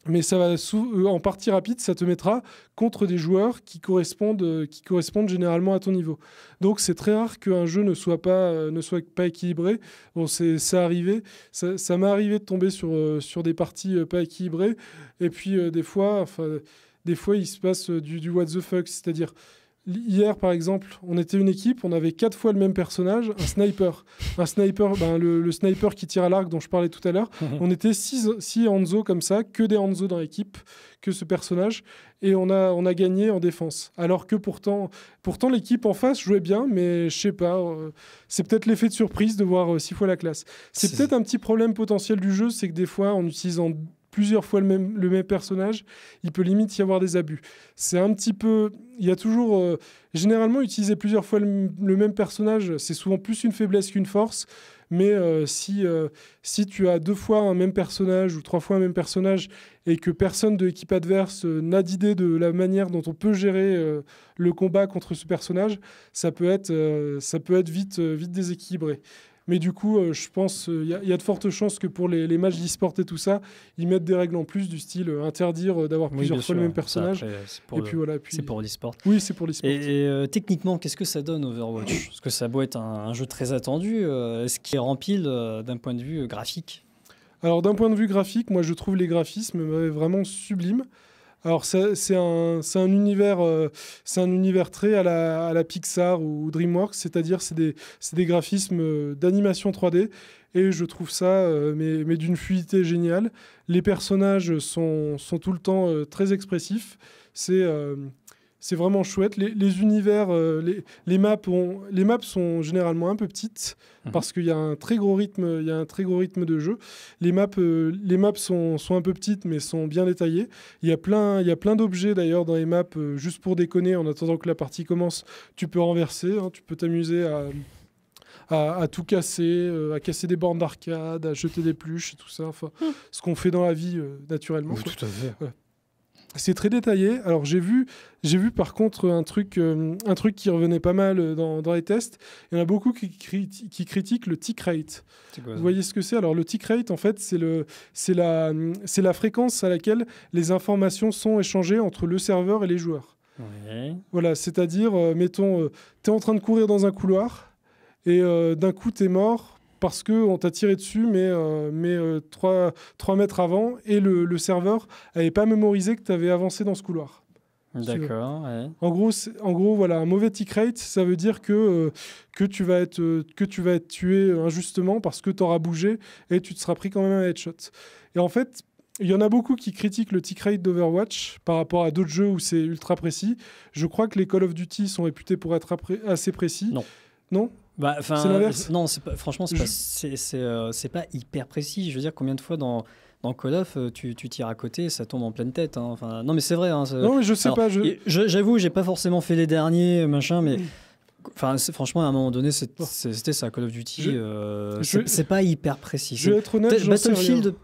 mais ça va euh, en partie rapide, ça te mettra contre des joueurs qui correspondent, euh, qui correspondent généralement à ton niveau. Donc c'est très rare qu'un jeu ne soit pas, euh, ne soit pas équilibré. Bon, c'est ça arrivé, ça, ça m'est arrivé de tomber sur, sur des parties pas équilibrées. Et puis des fois, des fois il se passe du, du what the fuck, c'est-à-dire Hier, par exemple, on était une équipe, on avait quatre fois le même personnage, un sniper. Un sniper, ben, le, sniper qui tire à l'arc dont je parlais tout à l'heure. Mhm. On était six, six Hanzo comme ça, que des Hanzo dans l'équipe, que ce personnage. Et on a, on a gagné en défense. Alors que pourtant, pourtant l'équipe en face jouait bien, mais je sais pas, euh, c'est peut-être l'effet de surprise de voir euh, six fois la classe. C'est peut-être un petit problème potentiel du jeu, c'est que des fois, en utilisant plusieurs fois le même, le même personnage, il peut limite y avoir des abus. C'est un petit peu... Il y a toujours... Euh, généralement, utiliser plusieurs fois le, même personnage, c'est souvent plus une faiblesse qu'une force. Mais euh, si, euh, si tu as deux fois un même personnage ou trois fois un même personnage et que personne de l'équipe adverse n'a d'idée de la manière dont on peut gérer le combat contre ce personnage, ça peut être, ça peut être vite, vite déséquilibré. Mais du coup, euh, je pense qu'il euh, y, a de fortes chances que pour les, matchs d'e-sport et tout ça, ils mettent des règles en plus du style euh, interdire d'avoir plusieurs fois le même personnage. C'est pour l'e-sport. Oui, c'est pour l'e-sport. Et, techniquement, qu'est-ce que ça donne Overwatch [coughs] Parce que ça doit être un, jeu très attendu. Est-ce qu'il est rempli d'un point de vue graphique alors d'un point de vue graphique, moi je trouve les graphismes vraiment sublimes. Alors c'est un, univers, euh, c'est un univers très à la, Pixar ou DreamWorks, c'est-à-dire c'est des, graphismes euh, d'animation 3D et je trouve ça euh, mais, d'une fluidité géniale. Les personnages sont, tout le temps très expressifs. C'est c'est vraiment chouette. Les, univers, euh, les, maps ont, les maps sont généralement un peu petites mhm. parce qu'il y a un très gros rythme, il y a un très gros rythme de jeu. Les maps, euh, les maps sont, sont, un peu petites mais sont bien détaillées. Il y a plein, il y plein d'objets d'ailleurs dans les maps euh, juste pour déconner. En attendant que la partie commence, tu peux renverser, hein, tu peux t'amuser à à, tout casser, à casser des bornes d'arcade, à jeter des pluches tout ça. Enfin, hmm. ce qu'on fait dans la vie naturellement. tout à fait. C'est très détaillé. Alors j'ai vu, j'ai vu par contre un truc, euh, un truc qui revenait pas mal euh, dans, les tests. Il y en a beaucoup qui, critiquent le tick rate. Vous voyez ce que c'est Alors le tick rate, en fait, c'est le, c'est la, fréquence à laquelle les informations sont échangées entre le serveur et les joueurs. Voilà, c'est-à-dire, euh, mettons, tu es en train de courir dans un couloir et d'un coup, tu es mort parce qu'on t'a tiré dessus, mais, euh, mais 3, euh, 3, mètres avant, et le, serveur n'avait pas mémorisé que tu avais avancé dans ce couloir. D'accord. Ouais. En gros, en gros, voilà, un mauvais tick rate, ça veut dire que, euh, que, tu vas être, que tu vas être tué injustement parce que tu auras bougé et tu te seras pris quand même un headshot. Et en fait, il y en a beaucoup qui critiquent le tick rate d'Overwatch par rapport à d'autres jeux où c'est ultra précis. Je crois que les Call of Duty sont réputés pour être assez précis. Non. Non bah, c'est Non, pas, franchement, c'est euh, c'est pas, hyper précis. Je veux dire, combien de fois dans, dans Call of, euh, tu, tires à côté, ça tombe en pleine tête. Hein. Enfin, non, mais c'est vrai. Hein, je sais J'avoue, j'ai pas forcément fait les derniers, machin, mais. Mm franchement, à un moment donné, c'était ça, Call of Duty. Euh, c'est pas hyper précis. Je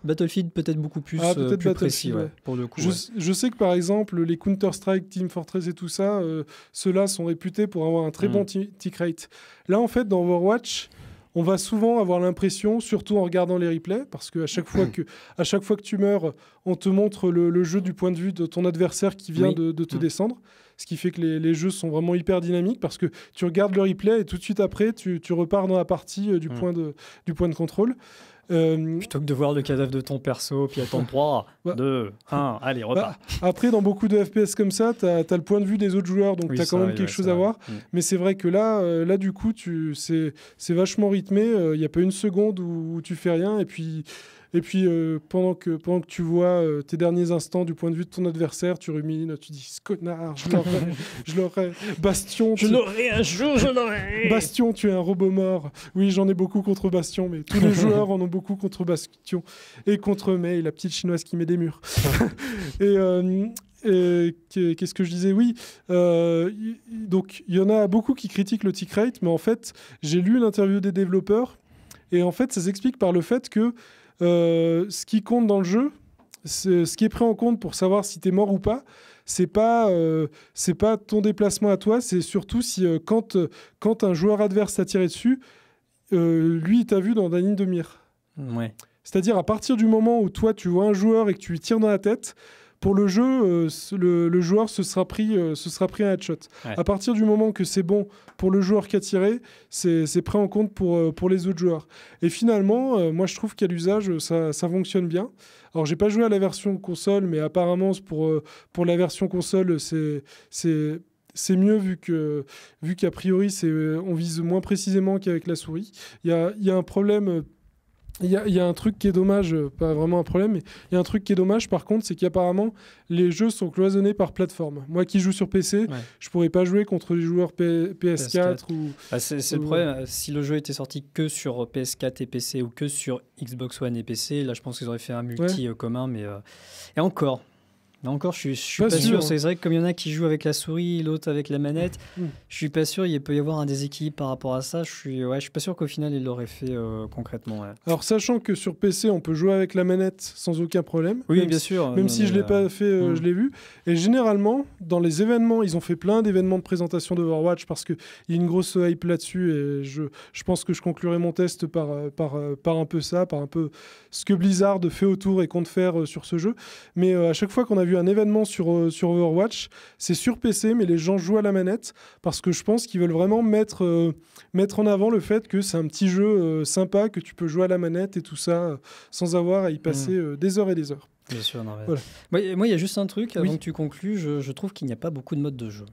Battlefield, peut-être beaucoup plus, ah, euh, précis, pour coup. Je, sais que par exemple, les Counter-Strike, Team Fortress et tout ça, euh, ceux-là sont réputés pour avoir un très bon mm. tick rate. Là, en fait, dans Overwatch, on va souvent avoir l'impression, surtout en regardant les replays, parce qu'à chaque, fois que, chaque fois que tu meurs, on te montre le, jeu du point de vue de ton adversaire qui vient de, te mm. descendre ce qui fait que les, jeux sont vraiment hyper dynamiques parce que tu regardes le replay et tout de suite après, tu, repars dans la partie euh, du, mm. point de, du point de contrôle. Euh... Plutôt que de voir le cadavre de ton perso, puis attendre 3, 2, 1, allez, bah, repart. après, dans beaucoup de FPS comme ça, tu as, le point de vue des autres joueurs, donc tu as quand même quelque chose à voir. Mm. Mais c'est vrai que là, euh, là du coup, c'est vachement rythmé. Il euh, n'y a pas une seconde où, où tu fais rien. Et puis, et puis, euh, pendant, que, pendant que tu vois euh, tes derniers instants du point de vue de ton adversaire, tu rumines, tu dis ce connard, je l'aurais, [laughs] je l'aurais. Bastion. Je l'aurai un jour, je l'aurai. Bastion, tu es un robot mort. Oui, j'en ai beaucoup contre Bastion, mais tous les [laughs] joueurs en ont beaucoup contre Bastion. Et contre May, la petite chinoise qui met des murs. [laughs] et. Euh, qu'est-ce que je disais Oui, donc il y en a beaucoup qui critiquent le tick rate, mais en fait, j'ai lu l'interview des développeurs et en fait, ça s'explique par le fait que euh, ce qui compte dans le jeu, ce qui est pris en compte pour savoir si tu es mort ou pas, c'est pas euh, c'est pas ton déplacement à toi, c'est surtout si euh, quand un joueur adverse t'a tiré dessus, lui t'a vu dans la ligne de mire. C'est-à-dire à partir du moment où toi tu vois un joueur et que tu lui tires dans la tête, pour le jeu, euh, le, joueur se sera pris, euh, se sera pris un headshot. À partir du moment que c'est bon pour le joueur qui a tiré, c'est pris en compte pour, euh, pour les autres joueurs. Et finalement, moi je trouve qu'à l'usage, ça, ça fonctionne bien. Alors, j'ai pas joué à la version console, mais apparemment, pour, pour la version console, c'est c'est mieux vu que vu qu'a priori on vise moins précisément qu'avec la souris. Il y a, un problème il y, a un truc qui est dommage, euh, pas vraiment un problème, mais il y a un truc qui est dommage par contre, c'est qu'apparemment les jeux sont cloisonnés par plateforme. Moi qui joue sur PC, je je pourrais pas jouer contre les joueurs PS4, ou. Bah, c'est le problème. Si le jeu était sorti que sur PS4 et PC ou que sur Xbox One et PC, là je pense qu'ils auraient fait un multi euh, commun, mais. Euh, et encore, encore, je suis, suis pas, sûr. Hein. C'est vrai que comme il y en a qui jouent avec la souris, l'autre avec la manette, mmh. je suis pas sûr. Il peut y avoir un déséquilibre par rapport à ça. Je suis, ouais, je suis pas sûr qu'au final, il l'aurait fait euh, concrètement. Alors, sachant que sur PC, on peut jouer avec la manette sans aucun problème. Oui, bien sûr. Même si je l'ai pas euh, fait, euh, mmh. je l'ai vu. Et généralement, dans les événements, ils ont fait plein d'événements de présentation de d'Overwatch parce qu'il y a une grosse hype là-dessus. Et je, je, pense que je conclurai mon test par, par, par un peu ça, par un peu ce que Blizzard fait autour et compte faire sur ce jeu. Mais à chaque fois qu'on a vu un événement sur, euh, sur Overwatch. C'est sur PC, mais les gens jouent à la manette parce que je pense qu'ils veulent vraiment mettre, euh, mettre en avant le fait que c'est un petit jeu euh, sympa, que tu peux jouer à la manette et tout ça sans avoir à y passer mm. des heures et des heures. Bien sûr, Moi, il y a juste un truc, avant que tu conclues, je, trouve qu'il n'y a pas beaucoup de modes de jeu.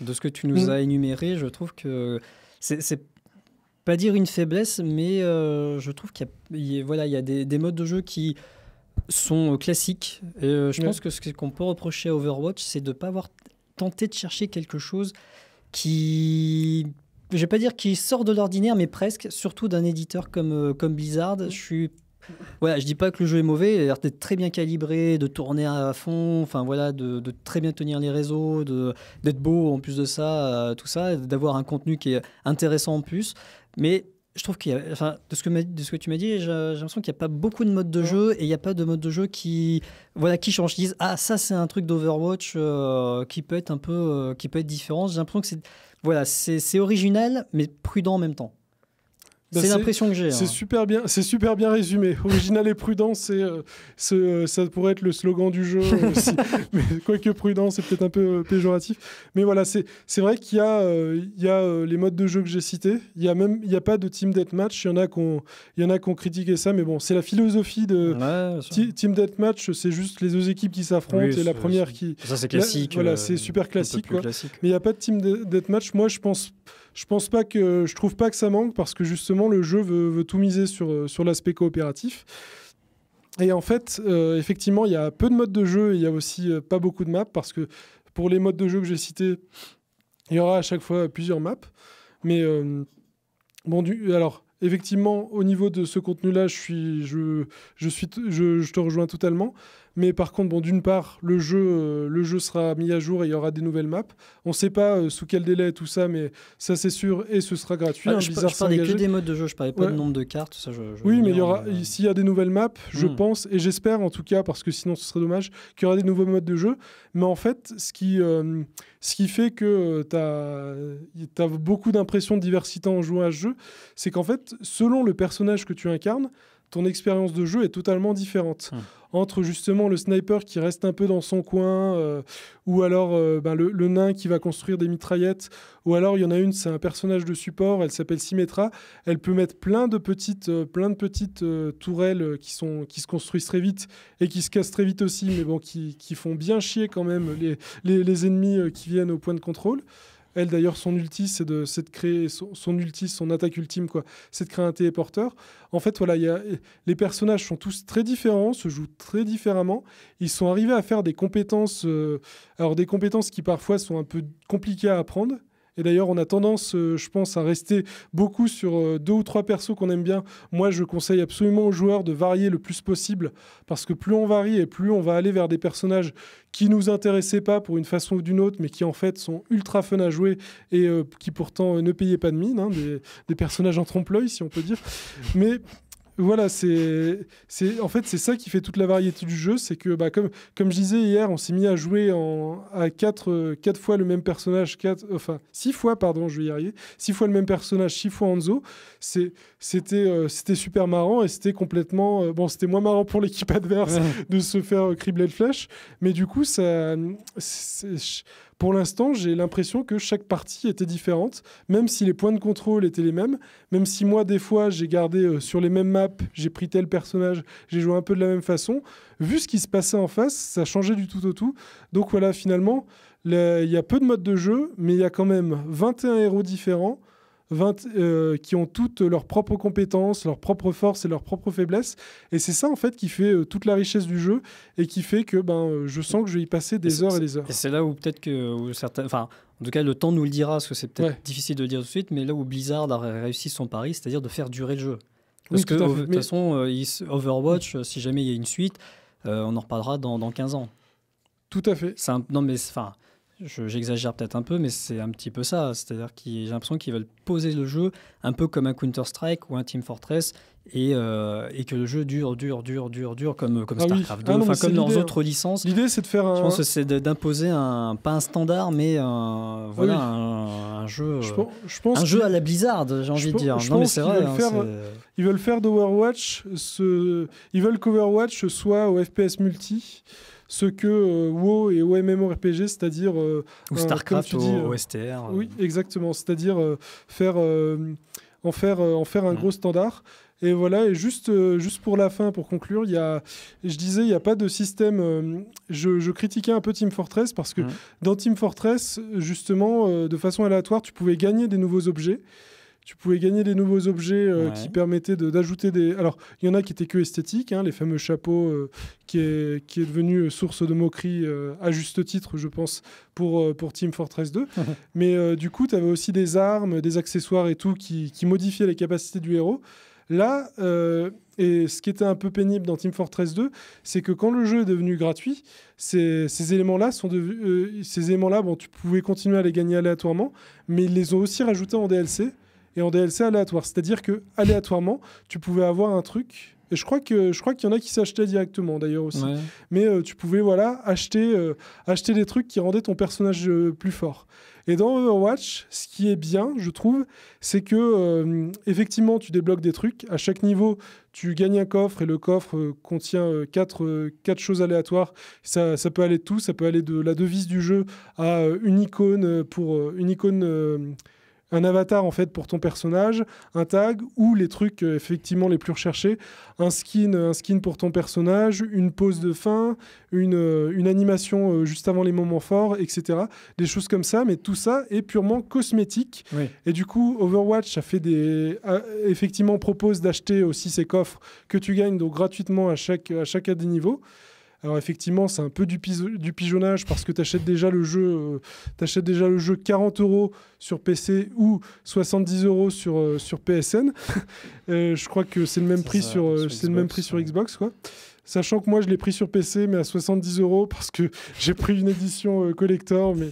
De ce que tu nous mm. as énuméré, je trouve que c'est pas dire une faiblesse, mais je trouve qu'il y, voilà, il y a des, des modes de jeu qui sont euh, classiques. Et euh, je pense que ce qu'on peut reprocher à Overwatch, c'est de ne pas avoir tenté de chercher quelque chose qui je vais pas dire qui sort de l'ordinaire, mais presque, surtout d'un éditeur comme, euh, comme Blizzard. Je suis. Voilà, je dis pas que le jeu est mauvais, il d'être très bien calibré, de tourner à fond, enfin voilà, de, très bien tenir les réseaux, d'être beau en plus de ça, tout ça, d'avoir un contenu qui est intéressant en plus. Mais je trouve qu'il y a, enfin, de ce que, de ce que tu m'as dit, j'ai l'impression qu'il n'y a pas beaucoup de modes de jeu et il n'y a pas de modes de jeu qui, voilà, qui changent. Ils disent, ah, ça, c'est un truc d'Overwatch euh, qui peut être un peu, euh, qui peut être différent. J'ai l'impression que c'est, voilà, c'est original, mais prudent en même temps. Bah, c'est l'impression que j'ai. Hein. C'est super bien, c'est super bien résumé. Original et prudent, c'est, euh, euh, ça pourrait être le slogan du jeu euh, aussi. [laughs] [laughs] Mais quoique prudent, c'est peut-être un peu péjoratif. Mais voilà, c'est, c'est vrai qu'il y a, il y a les modes de jeu que j'ai cités. Il y a même, il y a pas de team deathmatch. Il y en a qu'on, il y en a qu'on ça, mais bon, c'est la philosophie de team team deathmatch. C'est juste les deux équipes qui s'affrontent c'est et la première qui. Ça c'est classique. voilà, c'est super classique, Mais il y a pas de team deathmatch. Moi, je pense. Je pense pas que je trouve pas que ça manque parce que justement le jeu veut, tout miser sur, euh, sur l'aspect coopératif. Et en fait, euh, effectivement, il y a peu de modes de jeu et il y a aussi euh, pas beaucoup de maps parce que pour les modes de jeu que j'ai cités, il y aura à chaque fois plusieurs maps. Mais bon, du, alors effectivement, au niveau de ce contenu-là, je suis, je, je suis, je, je te rejoins totalement. Mais par contre, bon, d'une part, le jeu, euh, le jeu sera mis à jour et il y aura des nouvelles maps. On ne sait pas euh, sous quel délai tout ça, mais ça c'est sûr et ce sera gratuit. Ah, hein, je, ne parlais que des modes de jeu, je parlais pas du nombre de cartes. oui, mais euh, s'il y a des nouvelles maps, je hmm. pense et j'espère en tout cas, parce que sinon ce serait dommage, qu'il y aura des nouveaux modes de jeu. Mais en fait, ce qui, ce qui fait que tu as, as beaucoup d'impressions de diversité en jouant à ce jeu, c'est qu'en fait, selon le personnage que tu incarnes, ton expérience de jeu est totalement différente. Hum. Entre justement le sniper qui reste un peu dans son coin, euh, ou alors euh, ben, le, nain qui va construire des mitraillettes, ou alors il y en a une, c'est un personnage de support, elle s'appelle Symmetra, elle peut mettre plein de petites, euh, plein de petites tourelles qui, sont, qui se construisent très vite et qui se cassent très vite aussi, mais bon, qui, font bien chier quand même les ennemis qui viennent au point de contrôle. Elle, d'ailleurs, son ulti, c'est de, créer son, ulti, son attaque ultime, quoi. C'est de créer un téléporteur. En fait, voilà, les personnages sont tous très différents, se jouent très différemment. Ils sont arrivés à faire des compétences, euh, alors des compétences qui parfois sont un peu compliquées à apprendre, d'ailleurs, on a tendance, euh, je pense, à rester beaucoup sur euh, deux ou trois persos qu'on aime bien. Moi, je conseille absolument aux joueurs de varier le plus possible parce que plus on varie et plus on va aller vers des personnages qui nous intéressaient pas pour une façon ou d'une autre, mais qui en fait sont ultra fun à jouer et euh, qui pourtant ne payaient pas de mine, hein, des, personnages en trompe-l'œil, si on peut dire. Mais voilà, c'est, c'est, en fait, c'est ça qui fait toute la variété du jeu. C'est que, bah, comme, comme je disais hier, on s'est mis à jouer en, à quatre euh, quatre fois le même personnage, quatre enfin, six fois, pardon, je vais y arriver, Six fois le même personnage, six fois Anzo C'est euh, c'était super marrant et c'était complètement. Euh, bon, c'était moins marrant pour l'équipe adverse de se faire euh, cribler de flèches mais du coup, ça. Pour l'instant, j'ai l'impression que chaque partie était différente, même si les points de contrôle étaient les mêmes, même si moi, des fois, j'ai gardé sur les mêmes maps, j'ai pris tel personnage, j'ai joué un peu de la même façon. Vu ce qui se passait en face, ça changeait du tout au tout. Donc voilà, finalement, il y a peu de modes de jeu, mais il y a quand même 21 héros différents. 20, euh, qui ont toutes leurs propres compétences, leurs propres forces et leurs propres faiblesses. Et c'est ça, en fait, qui fait euh, toute la richesse du jeu et qui fait que ben, euh, je sens que je vais y passer des heures et des heures. Et c'est là où peut-être que certains. Enfin, en tout cas, le temps nous le dira, parce que c'est peut-être difficile de dire tout de suite, mais là où Blizzard a réussi son pari, c'est-à-dire de faire durer le jeu. Parce que, de toute façon, Overwatch, si jamais il y a une suite, on en reparlera dans, 15 ans. Tout à fait. Un, non, mais enfin, j'exagère peut-être un peu, mais c'est un petit peu ça. C'est-à-dire que j'ai l'impression qu'ils veulent poser le jeu un peu comme un Counter-Strike ou un Team Fortress et, euh, et, que le jeu dure, dure, dure, dure, dure comme, comme ah StarCraft 2, ah comme leurs autres licences. L'idée, c'est de faire Je pense c'est d'imposer un, pas un standard, mais un, voilà, un, jeu, un jeu à la Blizzard, j'ai envie de dire. Je non, pense mais c'est vrai. Ils veulent faire d'Overwatch, ce... ils veulent qu'Overwatch soit au FPS multi ce que euh, WoW et OMMORPG, c'est-à-dire... Euh, Ou StarCraft dis, euh, Oui, exactement, c'est-à-dire faire, en faire, en faire un mm. gros standard. Et voilà, et juste, juste pour la fin, pour conclure, il y a, je disais, il n'y a pas de système. je, critiquais un peu Team Fortress parce que mm. dans Team Fortress, justement, de façon aléatoire, tu pouvais gagner des nouveaux objets tu pouvais gagner des nouveaux objets euh, qui permettaient d'ajouter des. Alors, il y en a qui étaient que esthétiques, hein, les fameux chapeaux euh, qui, est, qui est devenu euh, source de moquerie à juste titre, je pense, pour, pour Team Fortress 2. [laughs] Mais du coup, tu avais aussi des armes, des accessoires et tout qui, qui modifiaient les capacités du héros. Là, et ce qui était un peu pénible dans Team Fortress 2, c'est que quand le jeu est devenu gratuit, ces, ces éléments-là sont devenus, ces éléments-là, bon, tu pouvais continuer à les gagner aléatoirement, mais ils les ont aussi rajoutés en DLC et en DLC aléatoire. C'est-à-dire que aléatoirement, tu pouvais avoir un truc. Et je crois que je crois qu'il y en a qui s'achetaient directement d'ailleurs aussi. Mais euh, tu pouvais voilà acheter euh, acheter des trucs qui rendaient ton personnage euh, plus fort. Et dans Overwatch, ce qui est bien, je trouve, c'est que effectivement tu débloques des trucs. À chaque niveau, tu gagnes un coffre et le coffre contient quatre, quatre choses aléatoires. Ça, ça, peut aller de tout, ça peut aller de la devise du jeu à une icône pour une icône un avatar en fait pour ton personnage, un tag ou les trucs euh, effectivement les plus recherchés, un skin, euh, un skin pour ton personnage, une pause de fin, une, euh, animation juste avant les moments forts, etc. Des choses comme ça, mais tout ça est purement cosmétique. Et du coup, Overwatch, fait des, ah, effectivement propose d'acheter aussi ces coffres que tu gagnes donc gratuitement à chaque à chacun des niveaux. Alors effectivement, c'est un peu du, du pigeonnage parce que tu achètes déjà le jeu, euh, achètes déjà le jeu 40 euros sur PC ou 70 euros sur euh, sur PSN. [laughs] Euh, je crois que c'est le même prix euh, sur, c'est le même prix sur Xbox quoi. Sachant que moi, je l'ai pris sur PC, mais à 70 euros, parce que [laughs] j'ai pris une édition collector, mais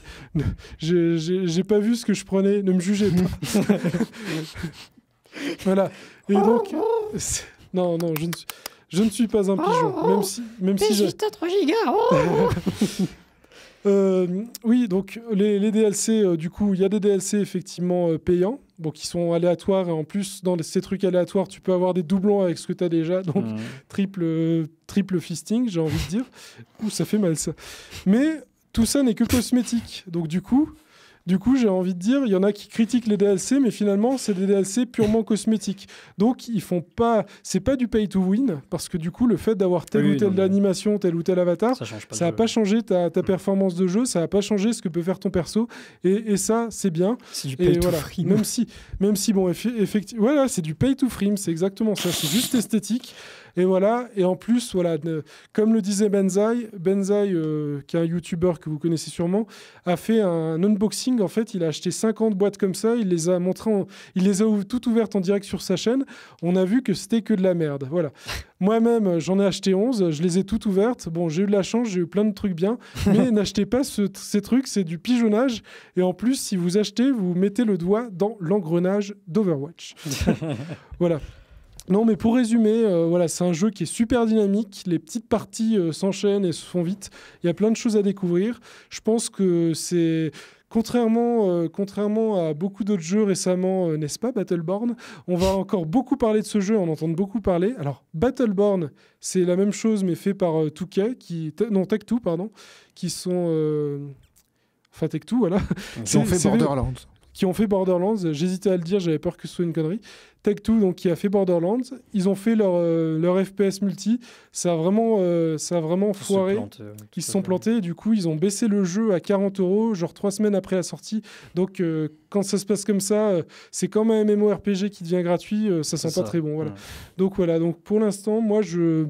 j'ai pas vu ce que je prenais, ne me jugez pas. [laughs] voilà. Et oh, donc, non, non, je ne suis. Je ne suis pas un pigeon, oh, même oh. si, même si juste 3 gigas. Oh. [laughs] Euh, oui, donc les, DLC, euh, du coup, il y a des DLC effectivement euh, payants, donc qui sont aléatoires. Et en plus, dans ces trucs aléatoires, tu peux avoir des doublons avec ce que tu as déjà. Donc, mmh. triple, triple fisting, j'ai envie de dire. Ouh, ça fait mal ça. Mais tout ça n'est que cosmétique. Donc, du coup, du coup, j'ai envie de dire, il y en a qui critiquent les DLC, mais finalement, c'est des DLC purement cosmétiques. Donc, ils font pas, c'est pas du pay to win, parce que du coup, le fait d'avoir telle ou telle animation, tel ou tel avatar, ça, a pas changé ta, mm. performance de jeu, ça a pas changé ce que peut faire ton perso, et, ça, c'est bien. C'est du pay to frame Même si, bon, effectivement, voilà, c'est du pay to free, c'est exactement ça, c'est juste esthétique. Et voilà, et en plus, voilà, comme le disait Benzaï, Benzaï, euh, qui est un YouTuber que vous connaissez sûrement, a fait un unboxing. En fait, il a acheté 50 boîtes comme ça, il les a montrées, il les a toutes ouvertes en direct sur sa chaîne. On a vu que c'était que de la merde. Voilà. [laughs] Moi-même, j'en ai acheté 11, je les ai toutes ouvertes. Bon, j'ai eu de la chance, j'ai eu plein de trucs bien, mais [laughs] n'achetez pas ces trucs, c'est du pigeonnage. Et en plus, si vous achetez, vous mettez le doigt dans l'engrenage d'Overwatch. [laughs] voilà. Non, mais pour résumer, euh, voilà, c'est un jeu qui est super dynamique. Les petites parties euh, s'enchaînent et se font vite. Il y a plein de choses à découvrir. Je pense que c'est Contrairement, euh, contrairement à beaucoup d'autres jeux récemment, n'est-ce pas, Battleborn On va encore beaucoup parler de ce jeu, on entend beaucoup parler. Alors, Battleborn, c'est la même chose, mais fait par qui, non, Tech2, pardon, qui sont. Enfin, Tech2, voilà. Ils ont fait Borderlands qui ont fait Borderlands. J'hésitais à le dire, j'avais peur que ce soit une connerie. Tech 2, donc, qui a fait Borderlands. Ils ont fait leur, euh, leur FPS multi. Ça a vraiment, euh, ça a vraiment foiré. ils se euh, sont plantés. du coup, ils ont baissé le jeu à 40 euros, genre trois semaines après la sortie. Donc, quand ça se passe comme ça, c'est comme un MMORPG qui devient gratuit. ça sent pas très bon. Voilà. Donc, voilà. Donc, pour l'instant, moi, je.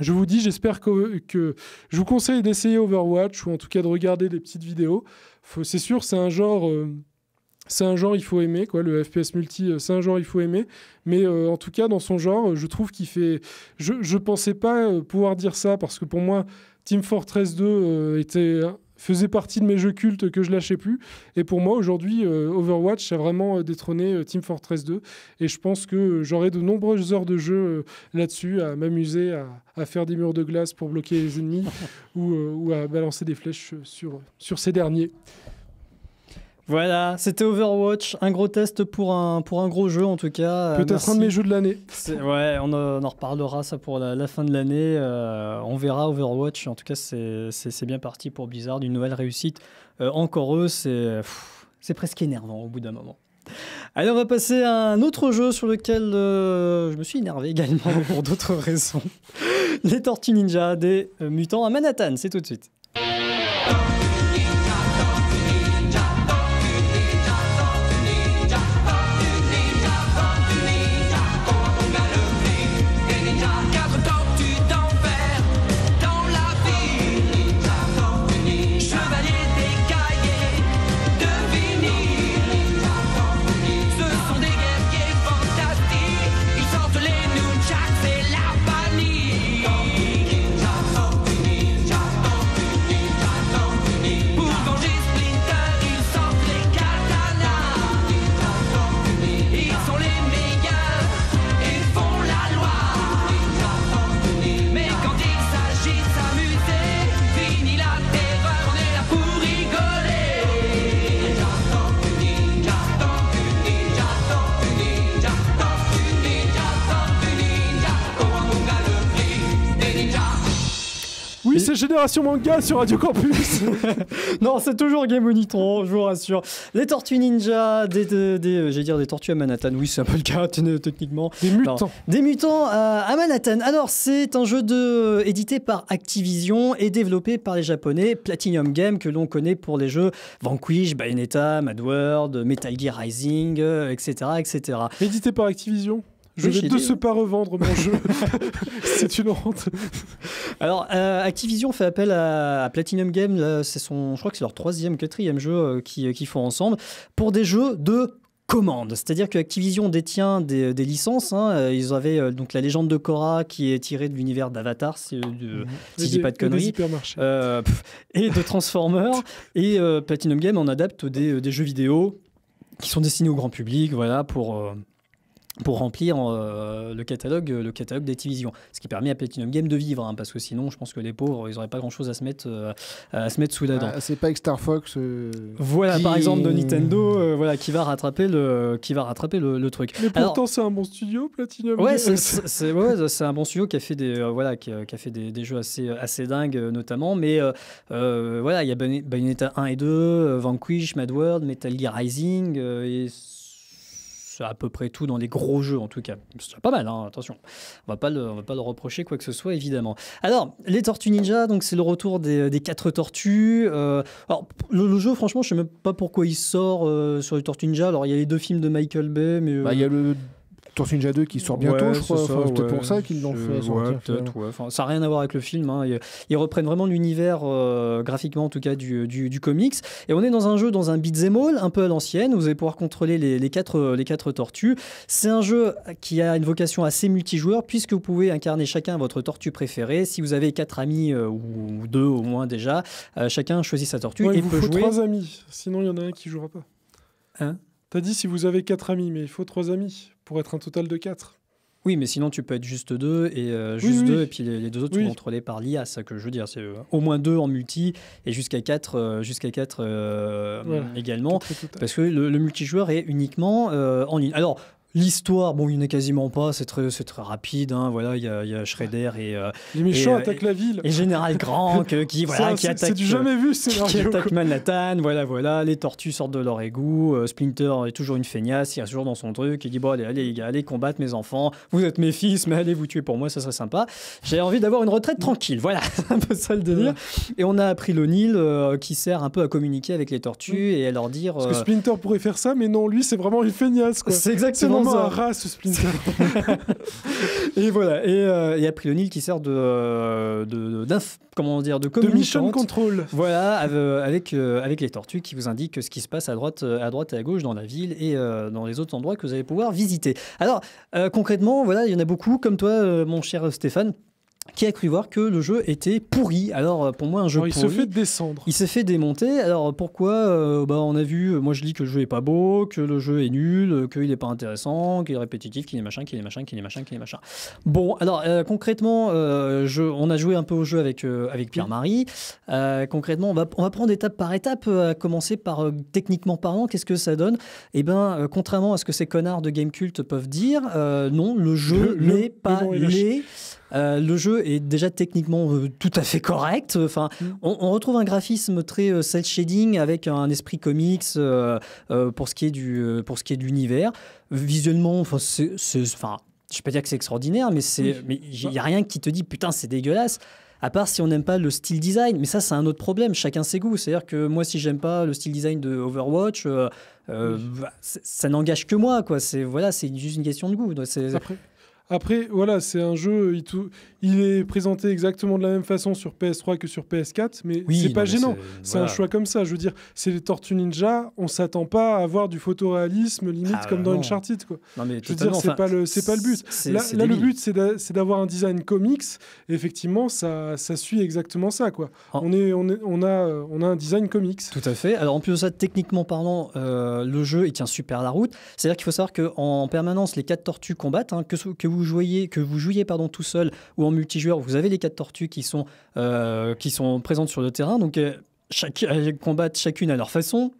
Je vous dis, j'espère que, que, je vous conseille d'essayer Overwatch ou en tout cas de regarder des petites vidéos. C'est sûr, c'est un genre c'est un genre il faut aimer quoi le FPS multi euh, c'est un genre il faut aimer mais euh, en tout cas dans son genre je trouve qu'il fait je je pensais pas euh, pouvoir dire ça parce que pour moi Team Fortress 2 était faisait partie de mes jeux cultes que je lâchais plus et pour moi aujourd'hui Overwatch a vraiment détrôné Team Fortress 2 et je pense que j'aurai de nombreuses heures de jeu là-dessus à m'amuser à, faire des murs de glace pour bloquer les ennemis [laughs] ou, à balancer des flèches sur sur ces derniers voilà, c'était Overwatch, un gros test pour un, pour un gros jeu en tout cas. Euh, Peut-être un de mes jeux de l'année. Ouais, on, en reparlera ça pour la, fin de l'année. Euh, on verra Overwatch, en tout cas c'est bien parti pour Blizzard, une nouvelle réussite. Euh, encore eux, c'est presque énervant au bout d'un moment. Allez, on va passer à un autre jeu sur lequel je me suis énervé également [laughs] pour d'autres raisons. Les Tortues Ninja des mutants à Manhattan, c'est tout de suite. Génération Manga sur Radio Campus. [laughs] non, c'est toujours Game Monitron, je vous rassure. Les Tortues Ninja, des, des, euh, j'allais dire des Tortues à Manhattan, oui, c'est un peu le cas [laughs] techniquement. Des mutants. des mutants euh, à, Manhattan. Alors, c'est un jeu de, euh, édité par Activision et développé par les Japonais Platinum Game que l'on connaît pour les jeux Vanquish, Bayonetta, Mad World, Metal Gear Rising, etc., etc. Édité par Activision je vais de ce hein. pas revendre mon jeu. c'est une honte. Alors, euh, Activision fait appel à, Platinum Games. C'est son, je crois que c'est leur troisième, quatrième jeu euh, euh, qu'ils font ensemble pour des jeux de commande. C'est-à-dire que Activision détient des, licences. Hein, ils avaient donc la légende de Korra qui est tirée de l'univers d'Avatar, si, mhm. je dis pas de conneries, euh, et de Transformers. [laughs] et Platinum Games en adapte des, des, jeux vidéo qui sont destinés au grand public, voilà pour pour remplir euh, le, catalogue, euh, le catalogue Ce qui permet à Platinum Games de vivre, hein, parce que sinon, je pense que les pauvres, ils n'auraient pas grand-chose à, se mettre euh, à se mettre sous la dent. Ah, c'est pas avec Star Fox. voilà, par exemple, de Nintendo, voilà, qui va rattraper le, qui va rattraper le, truc. Mais pourtant, c'est un bon studio, Platinum ouais, C'est, un bon studio qui a fait des, voilà, qui, a fait des, jeux assez, assez dingues, notamment. Mais voilà, il y a Bayonetta 1 et 2, Vanquish, Mad World, Metal Gear Rising, et c'est à peu près tout dans les gros jeux, en tout cas. C'est pas mal, hein, attention. On va pas va pas le reprocher quoi que ce soit, évidemment. Alors, les Tortues Ninja, donc c'est le retour des, quatre tortues. Euh, alors, le, jeu, franchement, je sais même pas pourquoi il sort euh, sur les Tortues Ninja. Alors, il y a les deux films de Michael Bay, mais... Bah, il y a euh, le Tortue Ninja 2 qui sort bientôt, je crois. c'est pour ça qu'ils l'ont fait. ça n'a rien à voir avec le film. Hein. Ils, reprennent vraiment l'univers, euh, graphiquement en tout cas, du, du, comics. Et on est dans un jeu, dans un beat'em all, un peu à l'ancienne. Vous allez pouvoir contrôler les, les, quatre, euh, les quatre tortues. C'est un jeu qui a une vocation assez multijoueur, puisque vous pouvez incarner chacun votre tortue préférée. Si vous avez quatre amis, euh, ou deux au moins déjà, chacun choisit sa tortue. et il vous peut faut trois amis, sinon il y en a un qui jouera pas. Hein T'as dit si vous avez quatre amis, mais il faut trois amis pour être un total de 4. Oui, mais sinon tu peux être juste deux et euh, juste deux et puis les, deux autres sont contrôlés par l'IA, ça que je veux dire. C'est euh, au moins deux en multi et jusqu'à 4 euh, jusqu'à quatre également, parce que le, le, multijoueur est uniquement en ligne. Alors L'histoire, bon, il n'y en a quasiment pas, c'est très, très rapide. Hein, voilà, il y, a Shredder et. Euh, les méchants euh, attaquent la ville. Et Général Grant euh, qui, [laughs] voilà, qui attaque. Du jamais vu Qui attaque Manhattan, voilà, voilà. Les tortues sortent de leur égout. Splinter est toujours une feignasse, il est toujours dans son truc. Il dit Bon, allez, allez, allez combattre mes enfants. Vous êtes mes fils, mais allez vous tuer pour moi, ça serait sympa. J'ai envie d'avoir une retraite tranquille. Voilà, [laughs] c'est un peu ça le délire. Et on a appris l'Onil qui sert un peu à communiquer avec les tortues et à leur dire. Parce que Splinter pourrait faire ça, mais non, lui, c'est vraiment une feignasse. C'est exactement un rat ce Splinter. et voilà. Et il euh, y a Prionil qui sert euh, de, de, comment dire de, de mission control. Voilà, euh, avec avec les tortues qui vous indiquent ce qui se passe à droite, à droite et à gauche dans la ville et dans les autres endroits que vous allez pouvoir visiter. Alors concrètement, voilà, il y en a beaucoup comme toi, mon cher Stéphane qui a cru voir que le jeu était pourri. Alors euh, pour moi un jeu pourri. Il se fait descendre. Il s'est fait démonter. Alors pourquoi euh, bah, on a vu euh, moi je dis que le jeu est pas beau, que le jeu est nul, qu'il n'est pas intéressant, qu'il est répétitif, qu'il est machin, qu'il est machin, qu'il est machin, qu'il est machin. Bon alors concrètement je, on a joué un peu au jeu avec avec Pierre Marie. concrètement on va on va prendre étape par étape à commencer par techniquement parlant qu'est-ce que ça donne Eh ben contrairement à ce que ces connards de Game Cult peuvent dire non le jeu n'est pas laid. Euh, le jeu est déjà techniquement euh, tout à fait correct. Enfin, mm. on, retrouve un graphisme très euh, cel shading avec un esprit comics pour ce qui est du pour ce qui est de l'univers. Visuellement, enfin, ne enfin, je peux pas dire que c'est extraordinaire, mais c'est, mais il y a bah. rien qui te dit putain c'est dégueulasse à part si on n'aime pas le style design. Mais ça, c'est un autre problème. Chacun ses goûts. C'est-à-dire que moi, si j'aime pas le style design de Overwatch, bah, ça n'engage que moi. quoi. C'est voilà, c'est juste une question de goût. Après, après, voilà, c'est un jeu, il, est présenté exactement de la même façon sur PS3 que sur PS4, mais c'est pas gênant. C'est un choix comme ça. Je veux dire, c'est les Tortues Ninja, on s'attend pas à avoir du photoréalisme limite ah comme bah dans une Uncharted. Quoi. Non, mais je veux dire, c'est pas, le, pas le but. Là, le but, c'est d'avoir un design comics, effectivement, ça, ça suit exactement ça. Quoi. On, est, on, a, on a un design comics. Tout à fait. Alors, en plus de ça, techniquement parlant, euh, le jeu, il tient super la route. C'est-à-dire qu'il faut savoir en permanence, les quatre tortues combattent, hein, que, que vous jouiez, que vous jouiez pardon, tout seul ou en multijoueur, vous avez les quatre tortues qui sont, euh, qui sont présentes sur le terrain. Donc, euh, chaque, elles combattent chacune à leur façon.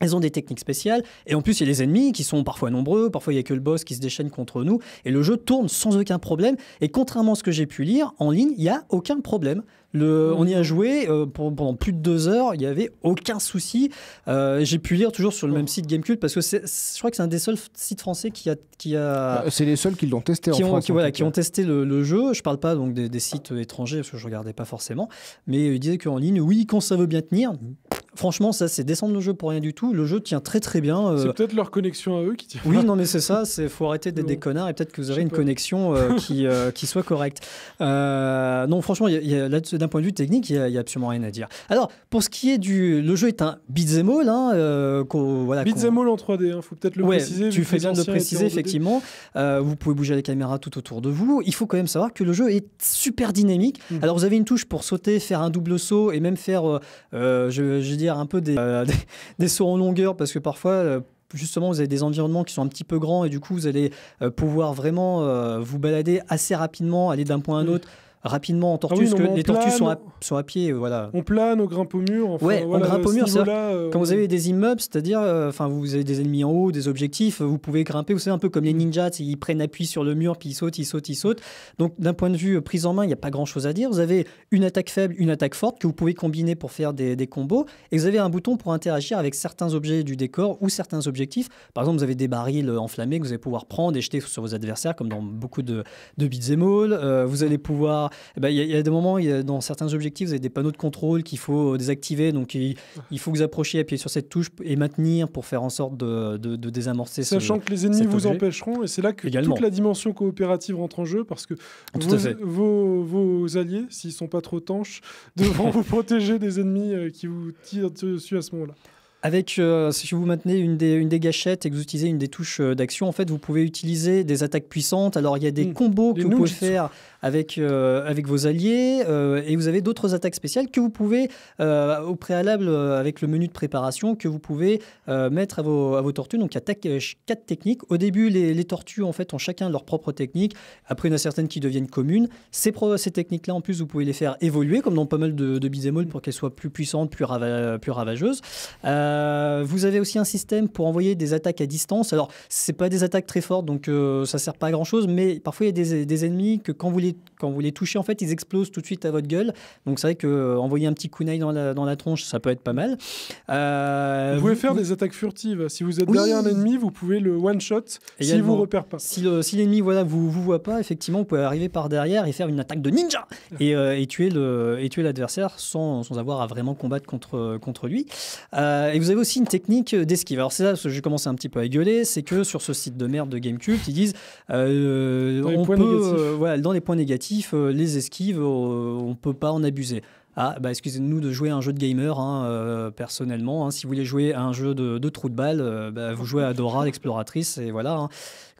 Elles ont des techniques spéciales et en plus il y a les ennemis qui sont parfois nombreux, parfois il n'y a que le boss qui se déchaîne contre nous et le jeu tourne sans aucun problème et contrairement à ce que j'ai pu lire en ligne, il n'y a aucun problème on y a mm. joué euh, pendant plus de deux heures, il n'y avait aucun souci. Euh, j'ai pu lire toujours sur le oh. même site Gamecube parce que c'est, je crois que c'est un des seuls sites français qui a. Bah, c'est les seuls qui l'ont testé en ont, France. Qui, ont testé le, jeu. Je ne parle pas donc des, sites étrangers parce que je ne regardais pas forcément, mais ils disaient qu'en ligne, oui, quand ça veut bien tenir. Franchement, ça, c'est descendre le jeu pour rien du tout. Le jeu tient très très bien. Euh, c'est peut-être leur connexion à eux qui tient. Oui, non, mais c'est ça. C'est faut arrêter d'être [laughs] des connards et peut-être que vous aurez une connexion qui, soit correcte. non, franchement, là d'un point de vue technique, il n'y a, absolument rien à dire. Alors, pour ce qui est du. Le jeu est un beat'em all. Hein, euh, voilà, beat'em all en 3D, il hein, faut peut-être le préciser. Tu fais bien de préciser, effectivement. Euh, vous pouvez bouger les caméras tout autour de vous. Il faut quand même savoir que le jeu est super dynamique. Mm. Alors, vous avez une touche pour sauter, faire un double saut et même faire, euh, je, je, dire, un peu [laughs] des, sauts en longueur parce que parfois justement vous avez des environnements qui sont un petit peu grands et du coup vous allez pouvoir vraiment vous balader assez rapidement, aller d'un point à un mm. autre rapidement en tortue, ah parce que les tortues sont à, à, pied. Euh, voilà. On plane, on grimpe au mur. ouais, on grimpe au mur. Euh, quand vous avez des immeubles, c'est-à-dire, euh, enfin, vous avez des ennemis en haut, des objectifs, vous pouvez grimper. Vous savez, un peu comme les mm. ninjas, ils prennent appui sur le mur, puis ils sautent, ils sautent, ils sautent. Donc, d'un point de vue prise en main, il n'y a pas grand-chose à dire. Vous avez une attaque faible, une attaque forte que vous pouvez combiner pour faire des, des combos. Et vous avez un bouton pour interagir avec certains objets du décor ou certains objectifs. Par exemple, vous avez des barils enflammés que vous allez pouvoir prendre et jeter sur vos adversaires, comme dans beaucoup de, de et vous allez pouvoir eh ben, il y, a des moments, dans certains objectifs, vous avez des panneaux de contrôle qu'il faut euh, désactiver. Donc, il, faut que vous approchiez, appuyer sur cette touche et maintenir pour faire en sorte de, de, de désamorcer Sachant que les ennemis vous empêcheront. Et c'est là que toute la dimension coopérative rentre en jeu parce que vos, alliés, s'ils sont pas trop tanches, [laughs] devront [laughs] vous protéger des ennemis euh, qui vous tirent dessus à ce moment-là. Avec, euh, si vous maintenez une des, une des, gâchettes et que vous utilisez une des touches euh, d'action, en fait, vous pouvez utiliser des attaques puissantes. Alors, il y a des hmm. combos que vous pouvez faire avec, euh, avec vos alliés et vous avez d'autres attaques spéciales que vous pouvez, au préalable, avec le menu de préparation, que vous pouvez mettre à vos, à vos tortues. Donc, il y a quatre techniques. Au début, les, tortues, en fait, ont chacun leur propre technique. Après, il y en a certaines qui deviennent communes. Ces, ces techniques-là, en plus, vous pouvez les faire évoluer, comme dans pas mal de, de pour qu'elles soient plus puissantes, plus, plus ravageuses. Euh, vous avez aussi un système pour envoyer des attaques à distance. Alors, c'est pas des attaques très fortes, donc euh, ça sert pas à grand chose, mais parfois il y a des, ennemis que quand vous, les, quand vous les touchez, en fait, ils explosent tout de suite à votre gueule. Donc, c'est vrai que euh, envoyer un petit kunai dans la, dans la tronche, ça peut être pas mal. vous pouvez faire des attaques furtives. Si vous êtes derrière un ennemi, vous pouvez le one-shot s'il vous repère pas. Si l'ennemi voilà, vous, vous voit pas, effectivement, vous pouvez arriver par derrière et faire une attaque de ninja [laughs] et, et tuer l'adversaire sans, sans avoir à vraiment combattre contre, contre lui. Euh, et vous avez aussi une technique euh, d'esquive. Alors c'est là que j'ai commencé un petit peu à gueuler, c'est que sur ce site de merde de GameCube, ils disent euh, euh, dans les points négatifs, les esquives, on peut pas en abuser. Ah, bah excusez-nous de jouer à un jeu de gamer, hein, personnellement. Hein. si vous voulez jouer à un jeu de, de trou de balle, bah, vous jouez à Dora l'exploratrice, et voilà. Hein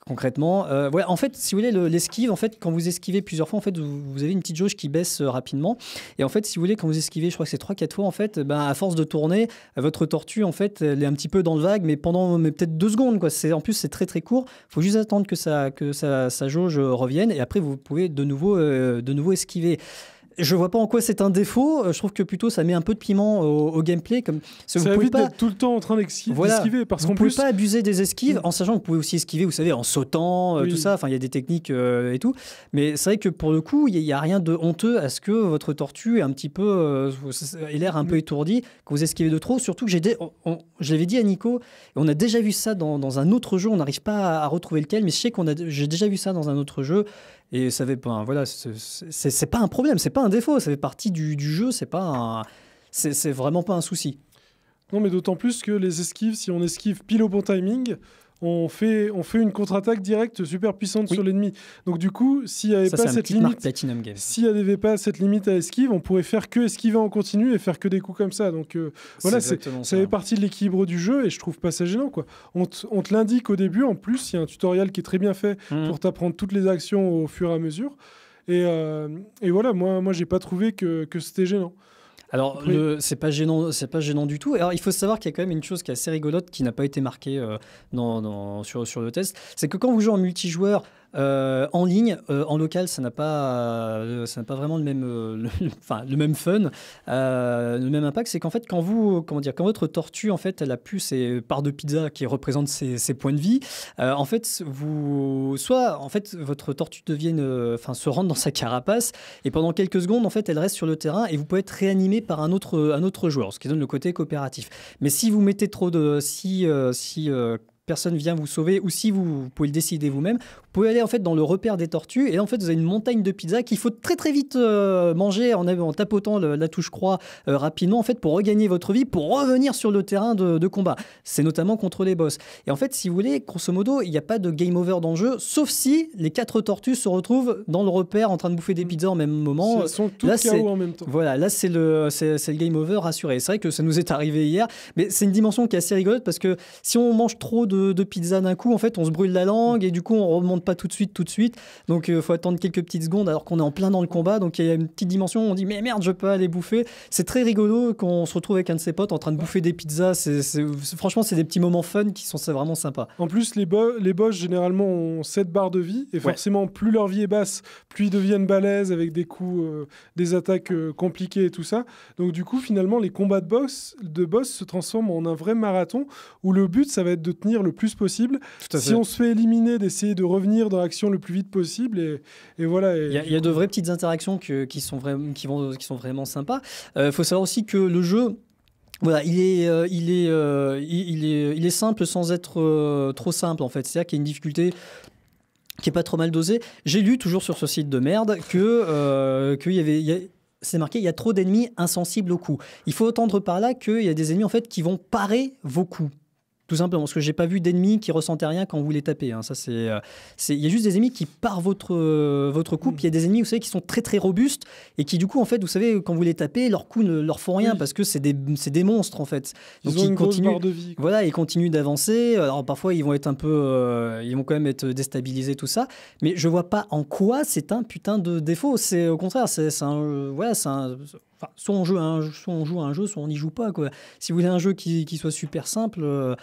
concrètement. Euh, en fait, si vous voulez, l'esquive, en fait, quand vous esquivez plusieurs fois, en fait, vous, avez une petite jauge qui baisse euh, rapidement. Et en fait, si vous voulez, quand vous esquivez, je crois que c'est 3-4 fois, en fait, euh, ben, à force de tourner, votre tortue, en fait, elle est un petit peu dans le vague, mais pendant peut-être 2 secondes. Quoi. En plus, c'est très très court. Il faut juste attendre que, ça, que sa, ça, jauge revienne et après, vous pouvez de nouveau, de nouveau esquiver je vois pas en quoi c'est un défaut. Euh, je trouve que plutôt ça met un peu de piment au, gameplay. Comme ça vous évite pas... tout le temps en train d'esquiver. Parce qu'on pas abuser des esquives, en sachant que vous pouvez aussi esquiver, vous savez, en sautant, euh, tout ça. Enfin, il y a des techniques euh, et tout. Mais c'est vrai que pour le coup, il n'y a, rien de honteux à ce que votre tortue est un petit peu, ait l'air un peu étourdie, que vous esquivez de trop. Surtout que j'ai, je l'avais dit à Nico, on a déjà vu ça dans, un autre jeu. On n'arrive pas à, à, retrouver lequel, mais je sais qu'on a, j'ai déjà vu ça dans un autre jeu. Et ça fait pas, voilà, c'est pas un problème, c'est pas un défaut, ça fait partie du, du jeu, c'est pas c'est vraiment pas un souci. Non, mais d'autant plus que les esquives, si on esquive pile au bon timing, on fait, on fait une contre-attaque directe super puissante sur l'ennemi. Donc du coup, s'il n'y avait pas cette limite, avait pas cette limite à esquive, on pourrait faire que esquiver en continu et faire que des coups comme ça. Donc euh, voilà, c'est, ça fait partie de l'équilibre du jeu et je trouve pas ça gênant quoi. On, te l'indique au début, en plus il y a un tutoriel qui est très bien fait mmh. pour t'apprendre toutes les actions au fur et à mesure. Et, euh, voilà, moi, moi j'ai pas trouvé que c'était gênant. Alors, c'est pas gênant, pas gênant du tout. Alors, il faut savoir qu'il y a quand même une chose qui est assez rigolote, qui n'a pas été marquée euh, sur le test, c'est que quand vous jouez en multijoueur, euh, en ligne, euh, en local, ça n'a pas, euh, ça n'a pas vraiment le même, [laughs] le même fun, le même impact. C'est qu'en fait, quand vous, comment dire, quand votre tortue, en fait, elle a pu ses parts de pizza qui représentent ses, points de vie. en fait, vous, soit, en fait, votre tortue devienne, enfin, se rentre dans sa carapace et pendant quelques secondes, en fait, elle reste sur le terrain et vous pouvez être réanimé par un autre, un autre joueur, ce qui donne le côté coopératif. Mais si vous mettez trop de, si, si personne vient vous sauver, ou si vous, pouvez le décider vous-même, vous pouvez aller en fait dans le repère des tortues, et en fait vous avez une montagne de pizza qu'il faut très très vite euh, manger en, en tapotant la touche croix euh, rapidement, en fait pour regagner votre vie, pour revenir sur le terrain de, combat. C'est notamment contre les boss. Et en fait, si vous voulez, grosso modo, il n'y a pas de game over dans le jeu, sauf si les quatre tortues se retrouvent dans le repère en train de bouffer des mm. pizzas en même moment. là, en Voilà, là c'est le, c'est, le game over assuré. C'est vrai que ça nous est arrivé hier, mais c'est une dimension qui est assez rigolote parce que si on mange trop de de, pizza d'un coup, en fait, on se brûle la langue et du coup, on remonte pas tout de suite, tout de suite. Donc, il euh, faut attendre quelques petites secondes alors qu'on est en plein dans le combat. Donc, il y a une petite dimension on dit, mais merde, je peux aller bouffer. C'est très rigolo quand on se retrouve avec un de ses potes en train de bouffer des pizzas. C'est, franchement, c'est des petits moments fun qui sont vraiment sympas. En plus, les, les boss, généralement, ont 7 barres de vie. Et forcément, plus leur vie est basse, plus ils deviennent balèzes avec des coups, euh, des attaques euh, compliquées et tout ça. Donc, du coup, finalement, les combats de boss, de boss se transforment en un vrai marathon où le but, ça va être de tenir le le plus possible. Si on se fait éliminer, d'essayer de revenir dans l'action le plus vite possible. Et, voilà. Il y, a de vraies petites interactions qui, sont vraiment, qui, vont, qui sont vraiment sympas. Il euh, faut savoir aussi que le jeu. Voilà, il est, euh, il, est, euh, il, est, il est simple sans être trop simple en fait. C'est-à-dire qu'il y a une difficulté qui est pas trop mal dosée. J'ai lu toujours sur ce site de merde que qu'il y avait, c'est marqué, il y a trop d'ennemis insensibles aux coups. Il faut entendre par là qu'il y a des ennemis en fait qui vont parer vos coups. Tout simplement, parce que j'ai pas vu d'ennemis qui ressentaient rien quand vous les tapez. Hein. Ça, euh, c'est, il y a juste des ennemis qui par votre euh, votre coupe, mm. il y a des ennemis, vous savez, qui sont très très robustes et qui du coup, en fait, vous savez, quand vous les tapez, leur coups ne leur font rien parce que c'est des, c'est des monstres en fait. Ils Donc ont ils, continuent, de vie, voilà, ils continuent d'avancer. Alors parfois, ils vont être un peu, euh, ils vont quand même être déstabilisés tout ça. Mais je vois pas en quoi c'est un putain de défaut. C'est au contraire, c'est, un, voilà, c'est un, Enfin, soit on, joue à un, on un jeu, soit on n'y joue pas. Quoi. Si vous voulez un jeu qui, soit super simple, je euh,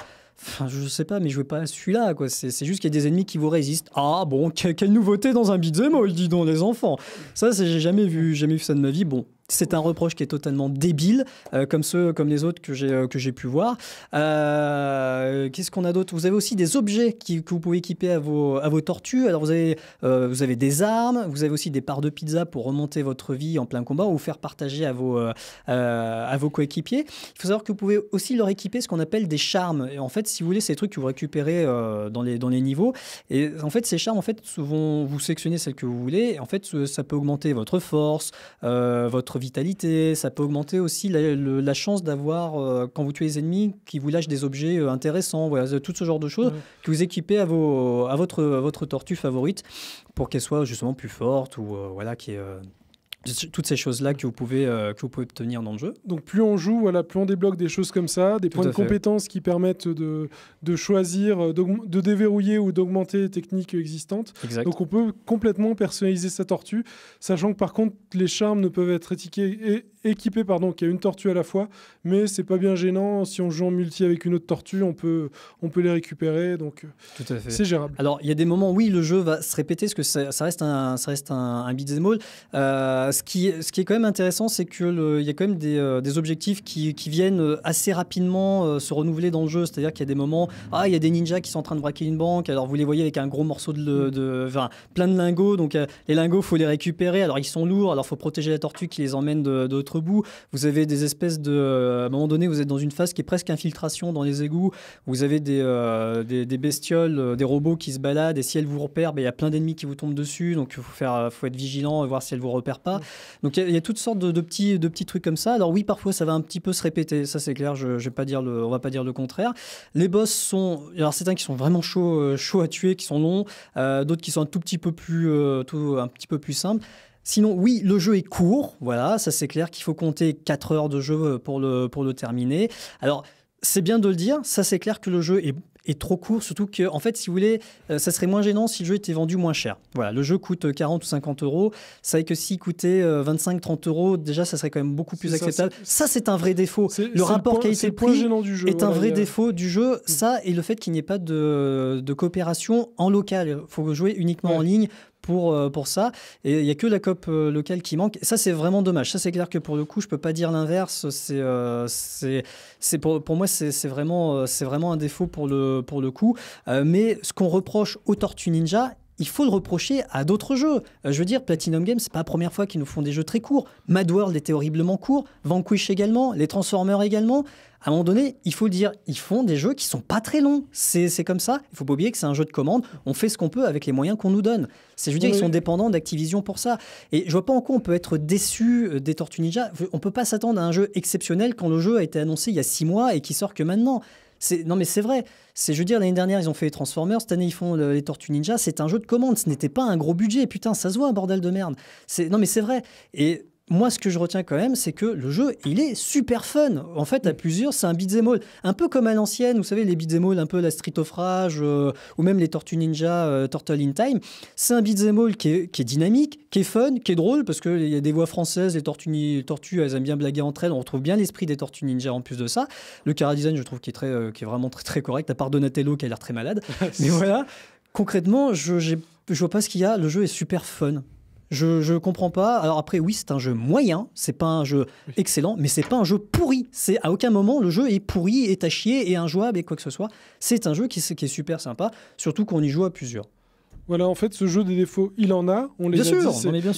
enfin, je sais pas, mais je veux pas à celui-là. C'est juste qu'il y a des ennemis qui vous résistent. Ah bon, quelle nouveauté dans un beat'em all, oh, dis donc, les enfants. Ça, j'ai jamais vu, jamais vu ça de ma vie. Bon, c'est un reproche qui est totalement débile, euh, comme ceux, comme les autres que j'ai euh, que j'ai pu voir. Euh, qu'est-ce qu'on a d'autre Vous avez aussi des objets qui, que vous pouvez équiper à vos à vos tortues. Alors vous avez vous avez des armes, vous avez aussi des parts de pizza pour remonter votre vie en plein combat ou faire partager à vos à vos coéquipiers. Il faut savoir que vous pouvez aussi leur équiper ce qu'on appelle des charmes. Et en fait, si vous voulez, ces trucs que vous récupérez dans les dans les niveaux. Et en fait, ces charmes en fait vont vous sélectionner celles que vous voulez. Et en fait, ça peut augmenter votre force, votre vitalité, ça peut augmenter aussi la, chance d'avoir, euh, quand vous tuez les ennemis, qui vous lâchent des objets euh, intéressants, voilà, tout ce genre de choses, que vous équipez à, vos, à, votre, à votre tortue favorite pour qu'elle soit justement plus forte ou euh, voilà, qui est toutes ces choses-là que, vous pouvez euh, que vous pouvez obtenir dans le jeu. Donc plus on joue, plus on débloque des choses comme ça, des points de compétences qui permettent de, de choisir, euh, de déverrouiller ou d'augmenter les techniques existantes. Donc on peut complètement personnaliser sa tortue, sachant que par contre les charmes ne peuvent être et équipés pardon, qu'il y a une tortue à la fois, mais c'est pas bien gênant si on joue en multi avec une autre tortue, on peut on peut les récupérer, donc euh, c'est gérable. Alors il y a des moments oui le jeu va se répéter parce que ça, reste un ça reste un, un beat'em all ce, qui, ce qui est quand même intéressant, c'est qu'il y a quand même des, euh, objectifs qui, viennent euh, assez rapidement euh, se renouveler dans le jeu. C'est-à-dire qu'il y a des moments, ah, il y a des ninjas qui sont en train de braquer une banque, alors vous les voyez avec un gros morceau de. enfin, plein de lingots, donc les lingots, il faut les récupérer, alors ils sont lourds, alors il faut protéger la tortue qui les emmène d'autre bout. Vous avez des espèces de. À un moment donné, vous êtes dans une phase qui est presque infiltration dans les égouts, vous avez des, des, bestioles, des robots qui se baladent, et si elles vous repèrent, ben, il y a plein d'ennemis qui vous tombent dessus, donc il faut, faut être vigilant et voir si elles vous repèrent pas. Donc il y, a toutes sortes de, petits, de petits trucs comme ça. Alors oui, parfois ça va un petit peu se répéter, ça c'est clair, je, je vais pas dire le, on va pas dire le contraire. Les boss sont, alors certains qui sont vraiment euh, chauds, à tuer, qui sont longs, euh, d'autres qui sont un tout petit peu plus, euh, tout, un petit peu plus simples. Sinon, oui, le jeu est court, voilà, ça c'est clair qu'il faut compter 4 heures de jeu pour le, pour le terminer. Alors, c'est bien de le dire, ça c'est clair que le jeu est est trop court, surtout que, en fait, si vous voulez, euh, ça serait moins gênant si le jeu était vendu moins cher. Voilà, le jeu coûte 40 euh, ou 50 euros. ça que s'il coûtait 25, euh, 30 euros, déjà, ça serait quand même beaucoup plus acceptable. Ça, c'est un vrai défaut. Le rapport qualité-prix est, un vrai défaut du jeu. Mm. Ça, et le fait qu'il n'y ait pas de, de coopération en local. Il faut jouer uniquement en ligne pour, euh, pour ça. Et il n'y a que la COP euh, locale qui manque. Ça, c'est vraiment dommage. Ça, c'est clair que pour le coup, je ne peux pas dire l'inverse. Euh, c'est, c'est, pour, pour moi, c'est, vraiment, c'est vraiment un défaut pour le, pour le coup. mais ce qu'on reproche aux Tortues Ninja, il faut le reprocher à d'autres jeux. Euh, je veux dire, Platinum Games, c'est pas la première fois qu'ils nous font des jeux très courts. Mad World était horriblement court, Vanquish également, les Transformers également. À un moment donné, il faut dire, ils font des jeux qui sont pas très longs. C'est comme ça. Il faut pas oublier que c'est un jeu de commande. On fait ce qu'on peut avec les moyens qu'on nous donne. C'est, je veux dire, ils sont dépendants d'Activision pour ça. Et je vois pas en quoi on peut être déçu euh, des Tortues Ninja. On peut pas s'attendre à un jeu exceptionnel quand le jeu a été annoncé il y a six mois et qui sort que maintenant. Non, mais c'est vrai. C'est, je veux dire, l'année dernière, ils ont fait les Transformers. Cette année, ils font euh, les Tortues Ninja. C'est un jeu de commande. Ce n'était pas un gros budget. Putain, ça se voit, un bordel de merde. C'est, non, mais c'est vrai. Et moi, ce que je retiens quand même, c'est que le jeu, il est super fun. En fait, à mm. plusieurs, c'est un beat'em all. Un peu comme à l'ancienne, vous savez, les beat'em all, un peu la Street of Rage, euh, ou même les Tortues Ninja, euh, Turtle in Time. C'est un beat'em all qui est, qui est, dynamique, qui est fun, qui est drôle, parce qu'il y a des voix françaises, les Tortues, elles aiment bien blaguer entre elles. On retrouve bien l'esprit des Tortues Ninja en plus de ça. Le chara-design, je trouve, qu'il est, euh, est vraiment très, correct, à part Donatello, qui a l'air très malade. [laughs] Mais voilà, concrètement, je, je vois pas ce qu'il y a. Le jeu est super fun. Je, ne comprends pas. Alors après, oui, c'est un jeu moyen, c'est pas un jeu excellent, mais c'est pas un jeu pourri. C'est à aucun moment le jeu est pourri, est à chier, est injouable et quoi que ce soit. C'est un jeu qui, qui est super sympa, surtout qu'on y joue à plusieurs. Voilà, en fait, ce jeu des défauts, il en a. On les bien sûr,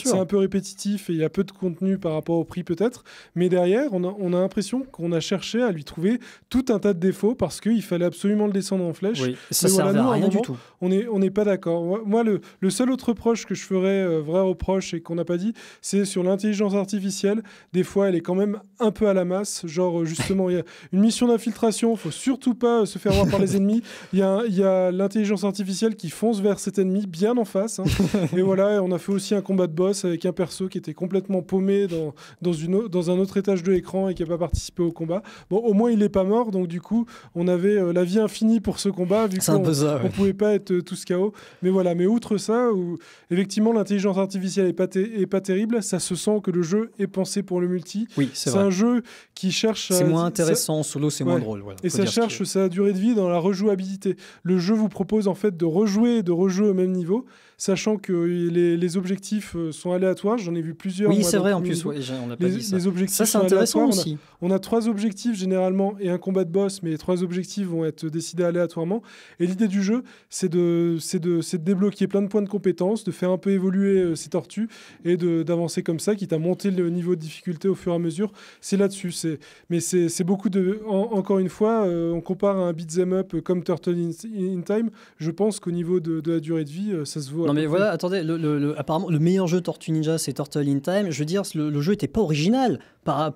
c'est un peu répétitif et il y a peu de contenu par rapport au prix peut-être. Mais derrière, on a, on a l'impression qu'on a cherché à lui trouver tout un tas de défauts parce qu'il fallait absolument le descendre en flèche. ça ne à rien du tout. On n'est on pas d'accord. Moi, le, seul autre reproche que je ferais, euh, vrai reproche et qu'on n'a pas dit, c'est sur l'intelligence artificielle. Des fois, elle est quand même un peu à la masse. Genre, euh, justement, il y a une mission d'infiltration, Il faut surtout pas euh, se faire voir par [laughs] les ennemis. Il y a, y a l'intelligence artificielle qui fonce vers cet ennemi bien en face. Hein. [laughs] et voilà, on a fait aussi un combat de boss avec un perso qui était complètement paumé dans, dans, une, dans un autre étage de l'écran et qui n'a pas participé au combat. Bon, au moins, il n'est pas mort, donc du coup, on avait euh, la vie infinie pour ce combat, vu qu'on ne pouvait pas être euh, tout ce KO. Mais voilà, mais outre ça, où effectivement, l'intelligence artificielle n'est pas, est pas terrible, ça se sent que le jeu est pensé pour le multi. Oui, c'est un jeu qui cherche. C'est moins intéressant, en solo, c'est moins drôle. Voilà, et ça cherche sa durée de vie dans la rejouabilité. Le jeu vous propose en fait de rejouer, de rejouer même niveau sachant que les, objectifs euh, sont aléatoires. J'en ai vu plusieurs. Oui, c'est vrai en plus. on les, dit Les objectifs ça, c'est intéressant aussi. On a, trois objectifs généralement et un combat de boss, mais les trois objectifs vont être décidés aléatoirement. Et l'idée du jeu, c'est de, de, de, débloquer plein de points de compétences, de faire un peu évoluer euh, ces tortues et d'avancer comme ça, quitte à monter le niveau de difficulté au fur et à mesure. C'est là-dessus. mais c'est beaucoup de. encore une fois, euh, on compare à un beat'em up comme Turtle in, Time. Je pense qu'au niveau de, la durée de vie, ça se voit non mais voilà, attendez, le, apparemment le meilleur jeu Tortue Ninja c'est Turtle in Time. Je veux dire, le, jeu était pas original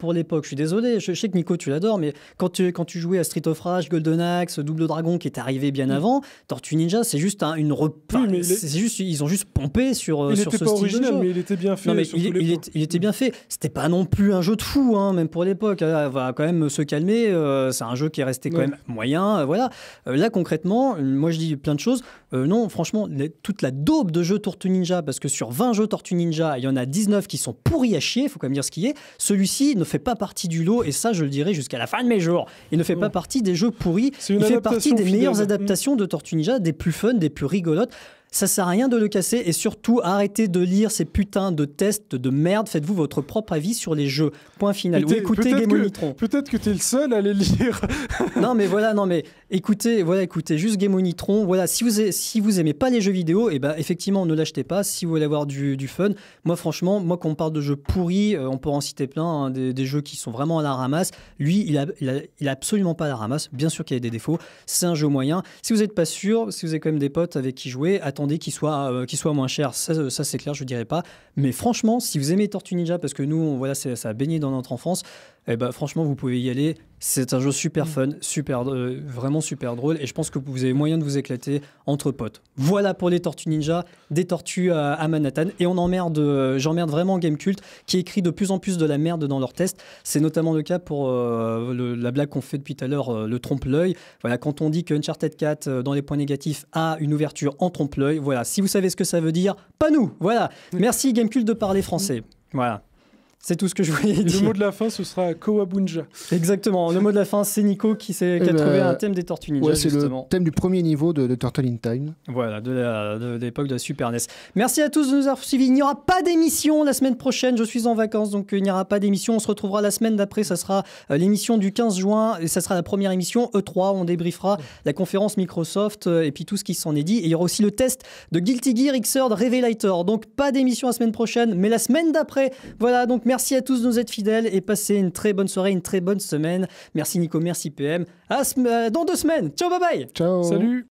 pour l'époque. Je suis désolé, je, sais que Nico tu l'adores, mais quand tu, quand tu jouais à Street of Rage, Golden Axe, Double Dragon qui est arrivé bien mm. avant, Tortue Ninja c'est juste une repousse. juste, ils ont juste pompé sur, il sur ce style original, de jeu. mais il était bien fait. Non, mais il, il, était, il, était bien mm. fait. C'était pas non plus un jeu de fou, hein, même pour l'époque. Ah, Va quand même se calmer. Euh, c'est un jeu qui est resté quand même moyen. Euh, voilà. Euh, là concrètement, moi je dis plein de choses. non, franchement, toute la dose de jeux Tortue Ninja, parce que sur 20 jeux Tortue Ninja, il y en a 19 qui sont pourris à chier, faut quand même dire ce qui est. Celui-ci ne fait pas partie du lot, et ça, je le dirai jusqu'à la fin de mes jours. Il ne fait pas partie des jeux pourris, il fait partie des meilleures adaptations de Tortue Ninja, des plus fun, des plus rigolotes. Ça sert à rien de le casser et surtout arrêtez de lire ces putains de tests de merde. Faites-vous votre propre avis sur les jeux. Point final. Ou écoutez Game Onitron Peut-être que t'es le seul à les lire. [laughs] non mais voilà, non mais écoutez, voilà, écoutez juste Game Onitron, Voilà, si vous aimez, si vous aimez pas les jeux vidéo, et eh ben effectivement ne l'achetez pas. Si vous voulez avoir du, du fun, moi franchement, moi qu'on parle de jeux pourris, euh, on peut en citer plein, hein, des, des, jeux qui sont vraiment à la ramasse. Lui, il a, il a, absolument pas à la ramasse. Bien sûr qu'il y a des défauts. C'est un jeu moyen. Si vous n'êtes pas sûr, si vous avez quand même des potes avec qui jouer, attendez qu'il soit, euh, soit moins cher. Ça, euh, c'est clair, je ne dirais pas. Mais franchement, si vous aimez Tortue Ninja, parce que nous, on, voilà, ça a baigné dans notre enfance, eh ben, franchement, vous pouvez y aller. C'est un jeu super mm. fun, super, euh, vraiment super drôle, et je pense que vous avez moyen de vous éclater entre potes. Voilà pour les Tortues Ninja, des tortues à, Manhattan, et on emmerde, euh, j'emmerde vraiment Game qui écrit de plus en plus de la merde dans leurs tests. C'est notamment le cas pour euh, la blague qu'on fait depuis tout à l'heure, le trompe-l'œil. Voilà, quand on dit que Uncharted 4 dans les points négatifs a une ouverture en trompe-l'œil, voilà. Si vous savez ce que ça veut dire, pas nous. Voilà. Merci Game de parler français. Voilà. C'est tout ce que je voulais dire. Le mot de la fin, ce sera Kowabunja. Exactement. Le mot de la fin, c'est Nico qui, a eh ben, trouvé un thème des Tortues Ninja. Ouais, c'est le thème du premier niveau de, Turtle in Time. Voilà, de l'époque de, la Super NES. Merci à tous de nous avoir suivis. Il n'y aura pas d'émission la semaine prochaine. Je suis en vacances, donc euh, il n'y aura pas d'émission. On se retrouvera la semaine d'après. Ça sera euh, l'émission du 15 juin. Et ça sera la première émission E3. On débriefera la conférence Microsoft euh, et puis tout ce qui s'en est dit. Et il y aura aussi le test de Guilty Gear Xrd Revelator. Donc pas d'émission la semaine prochaine, mais la semaine d'après. Voilà, donc Merci à tous de nous être fidèles et passez une très bonne soirée, une très bonne semaine. Merci Nico, merci PM. À euh, dans deux semaines. Ciao, bye bye. Ciao. Salut.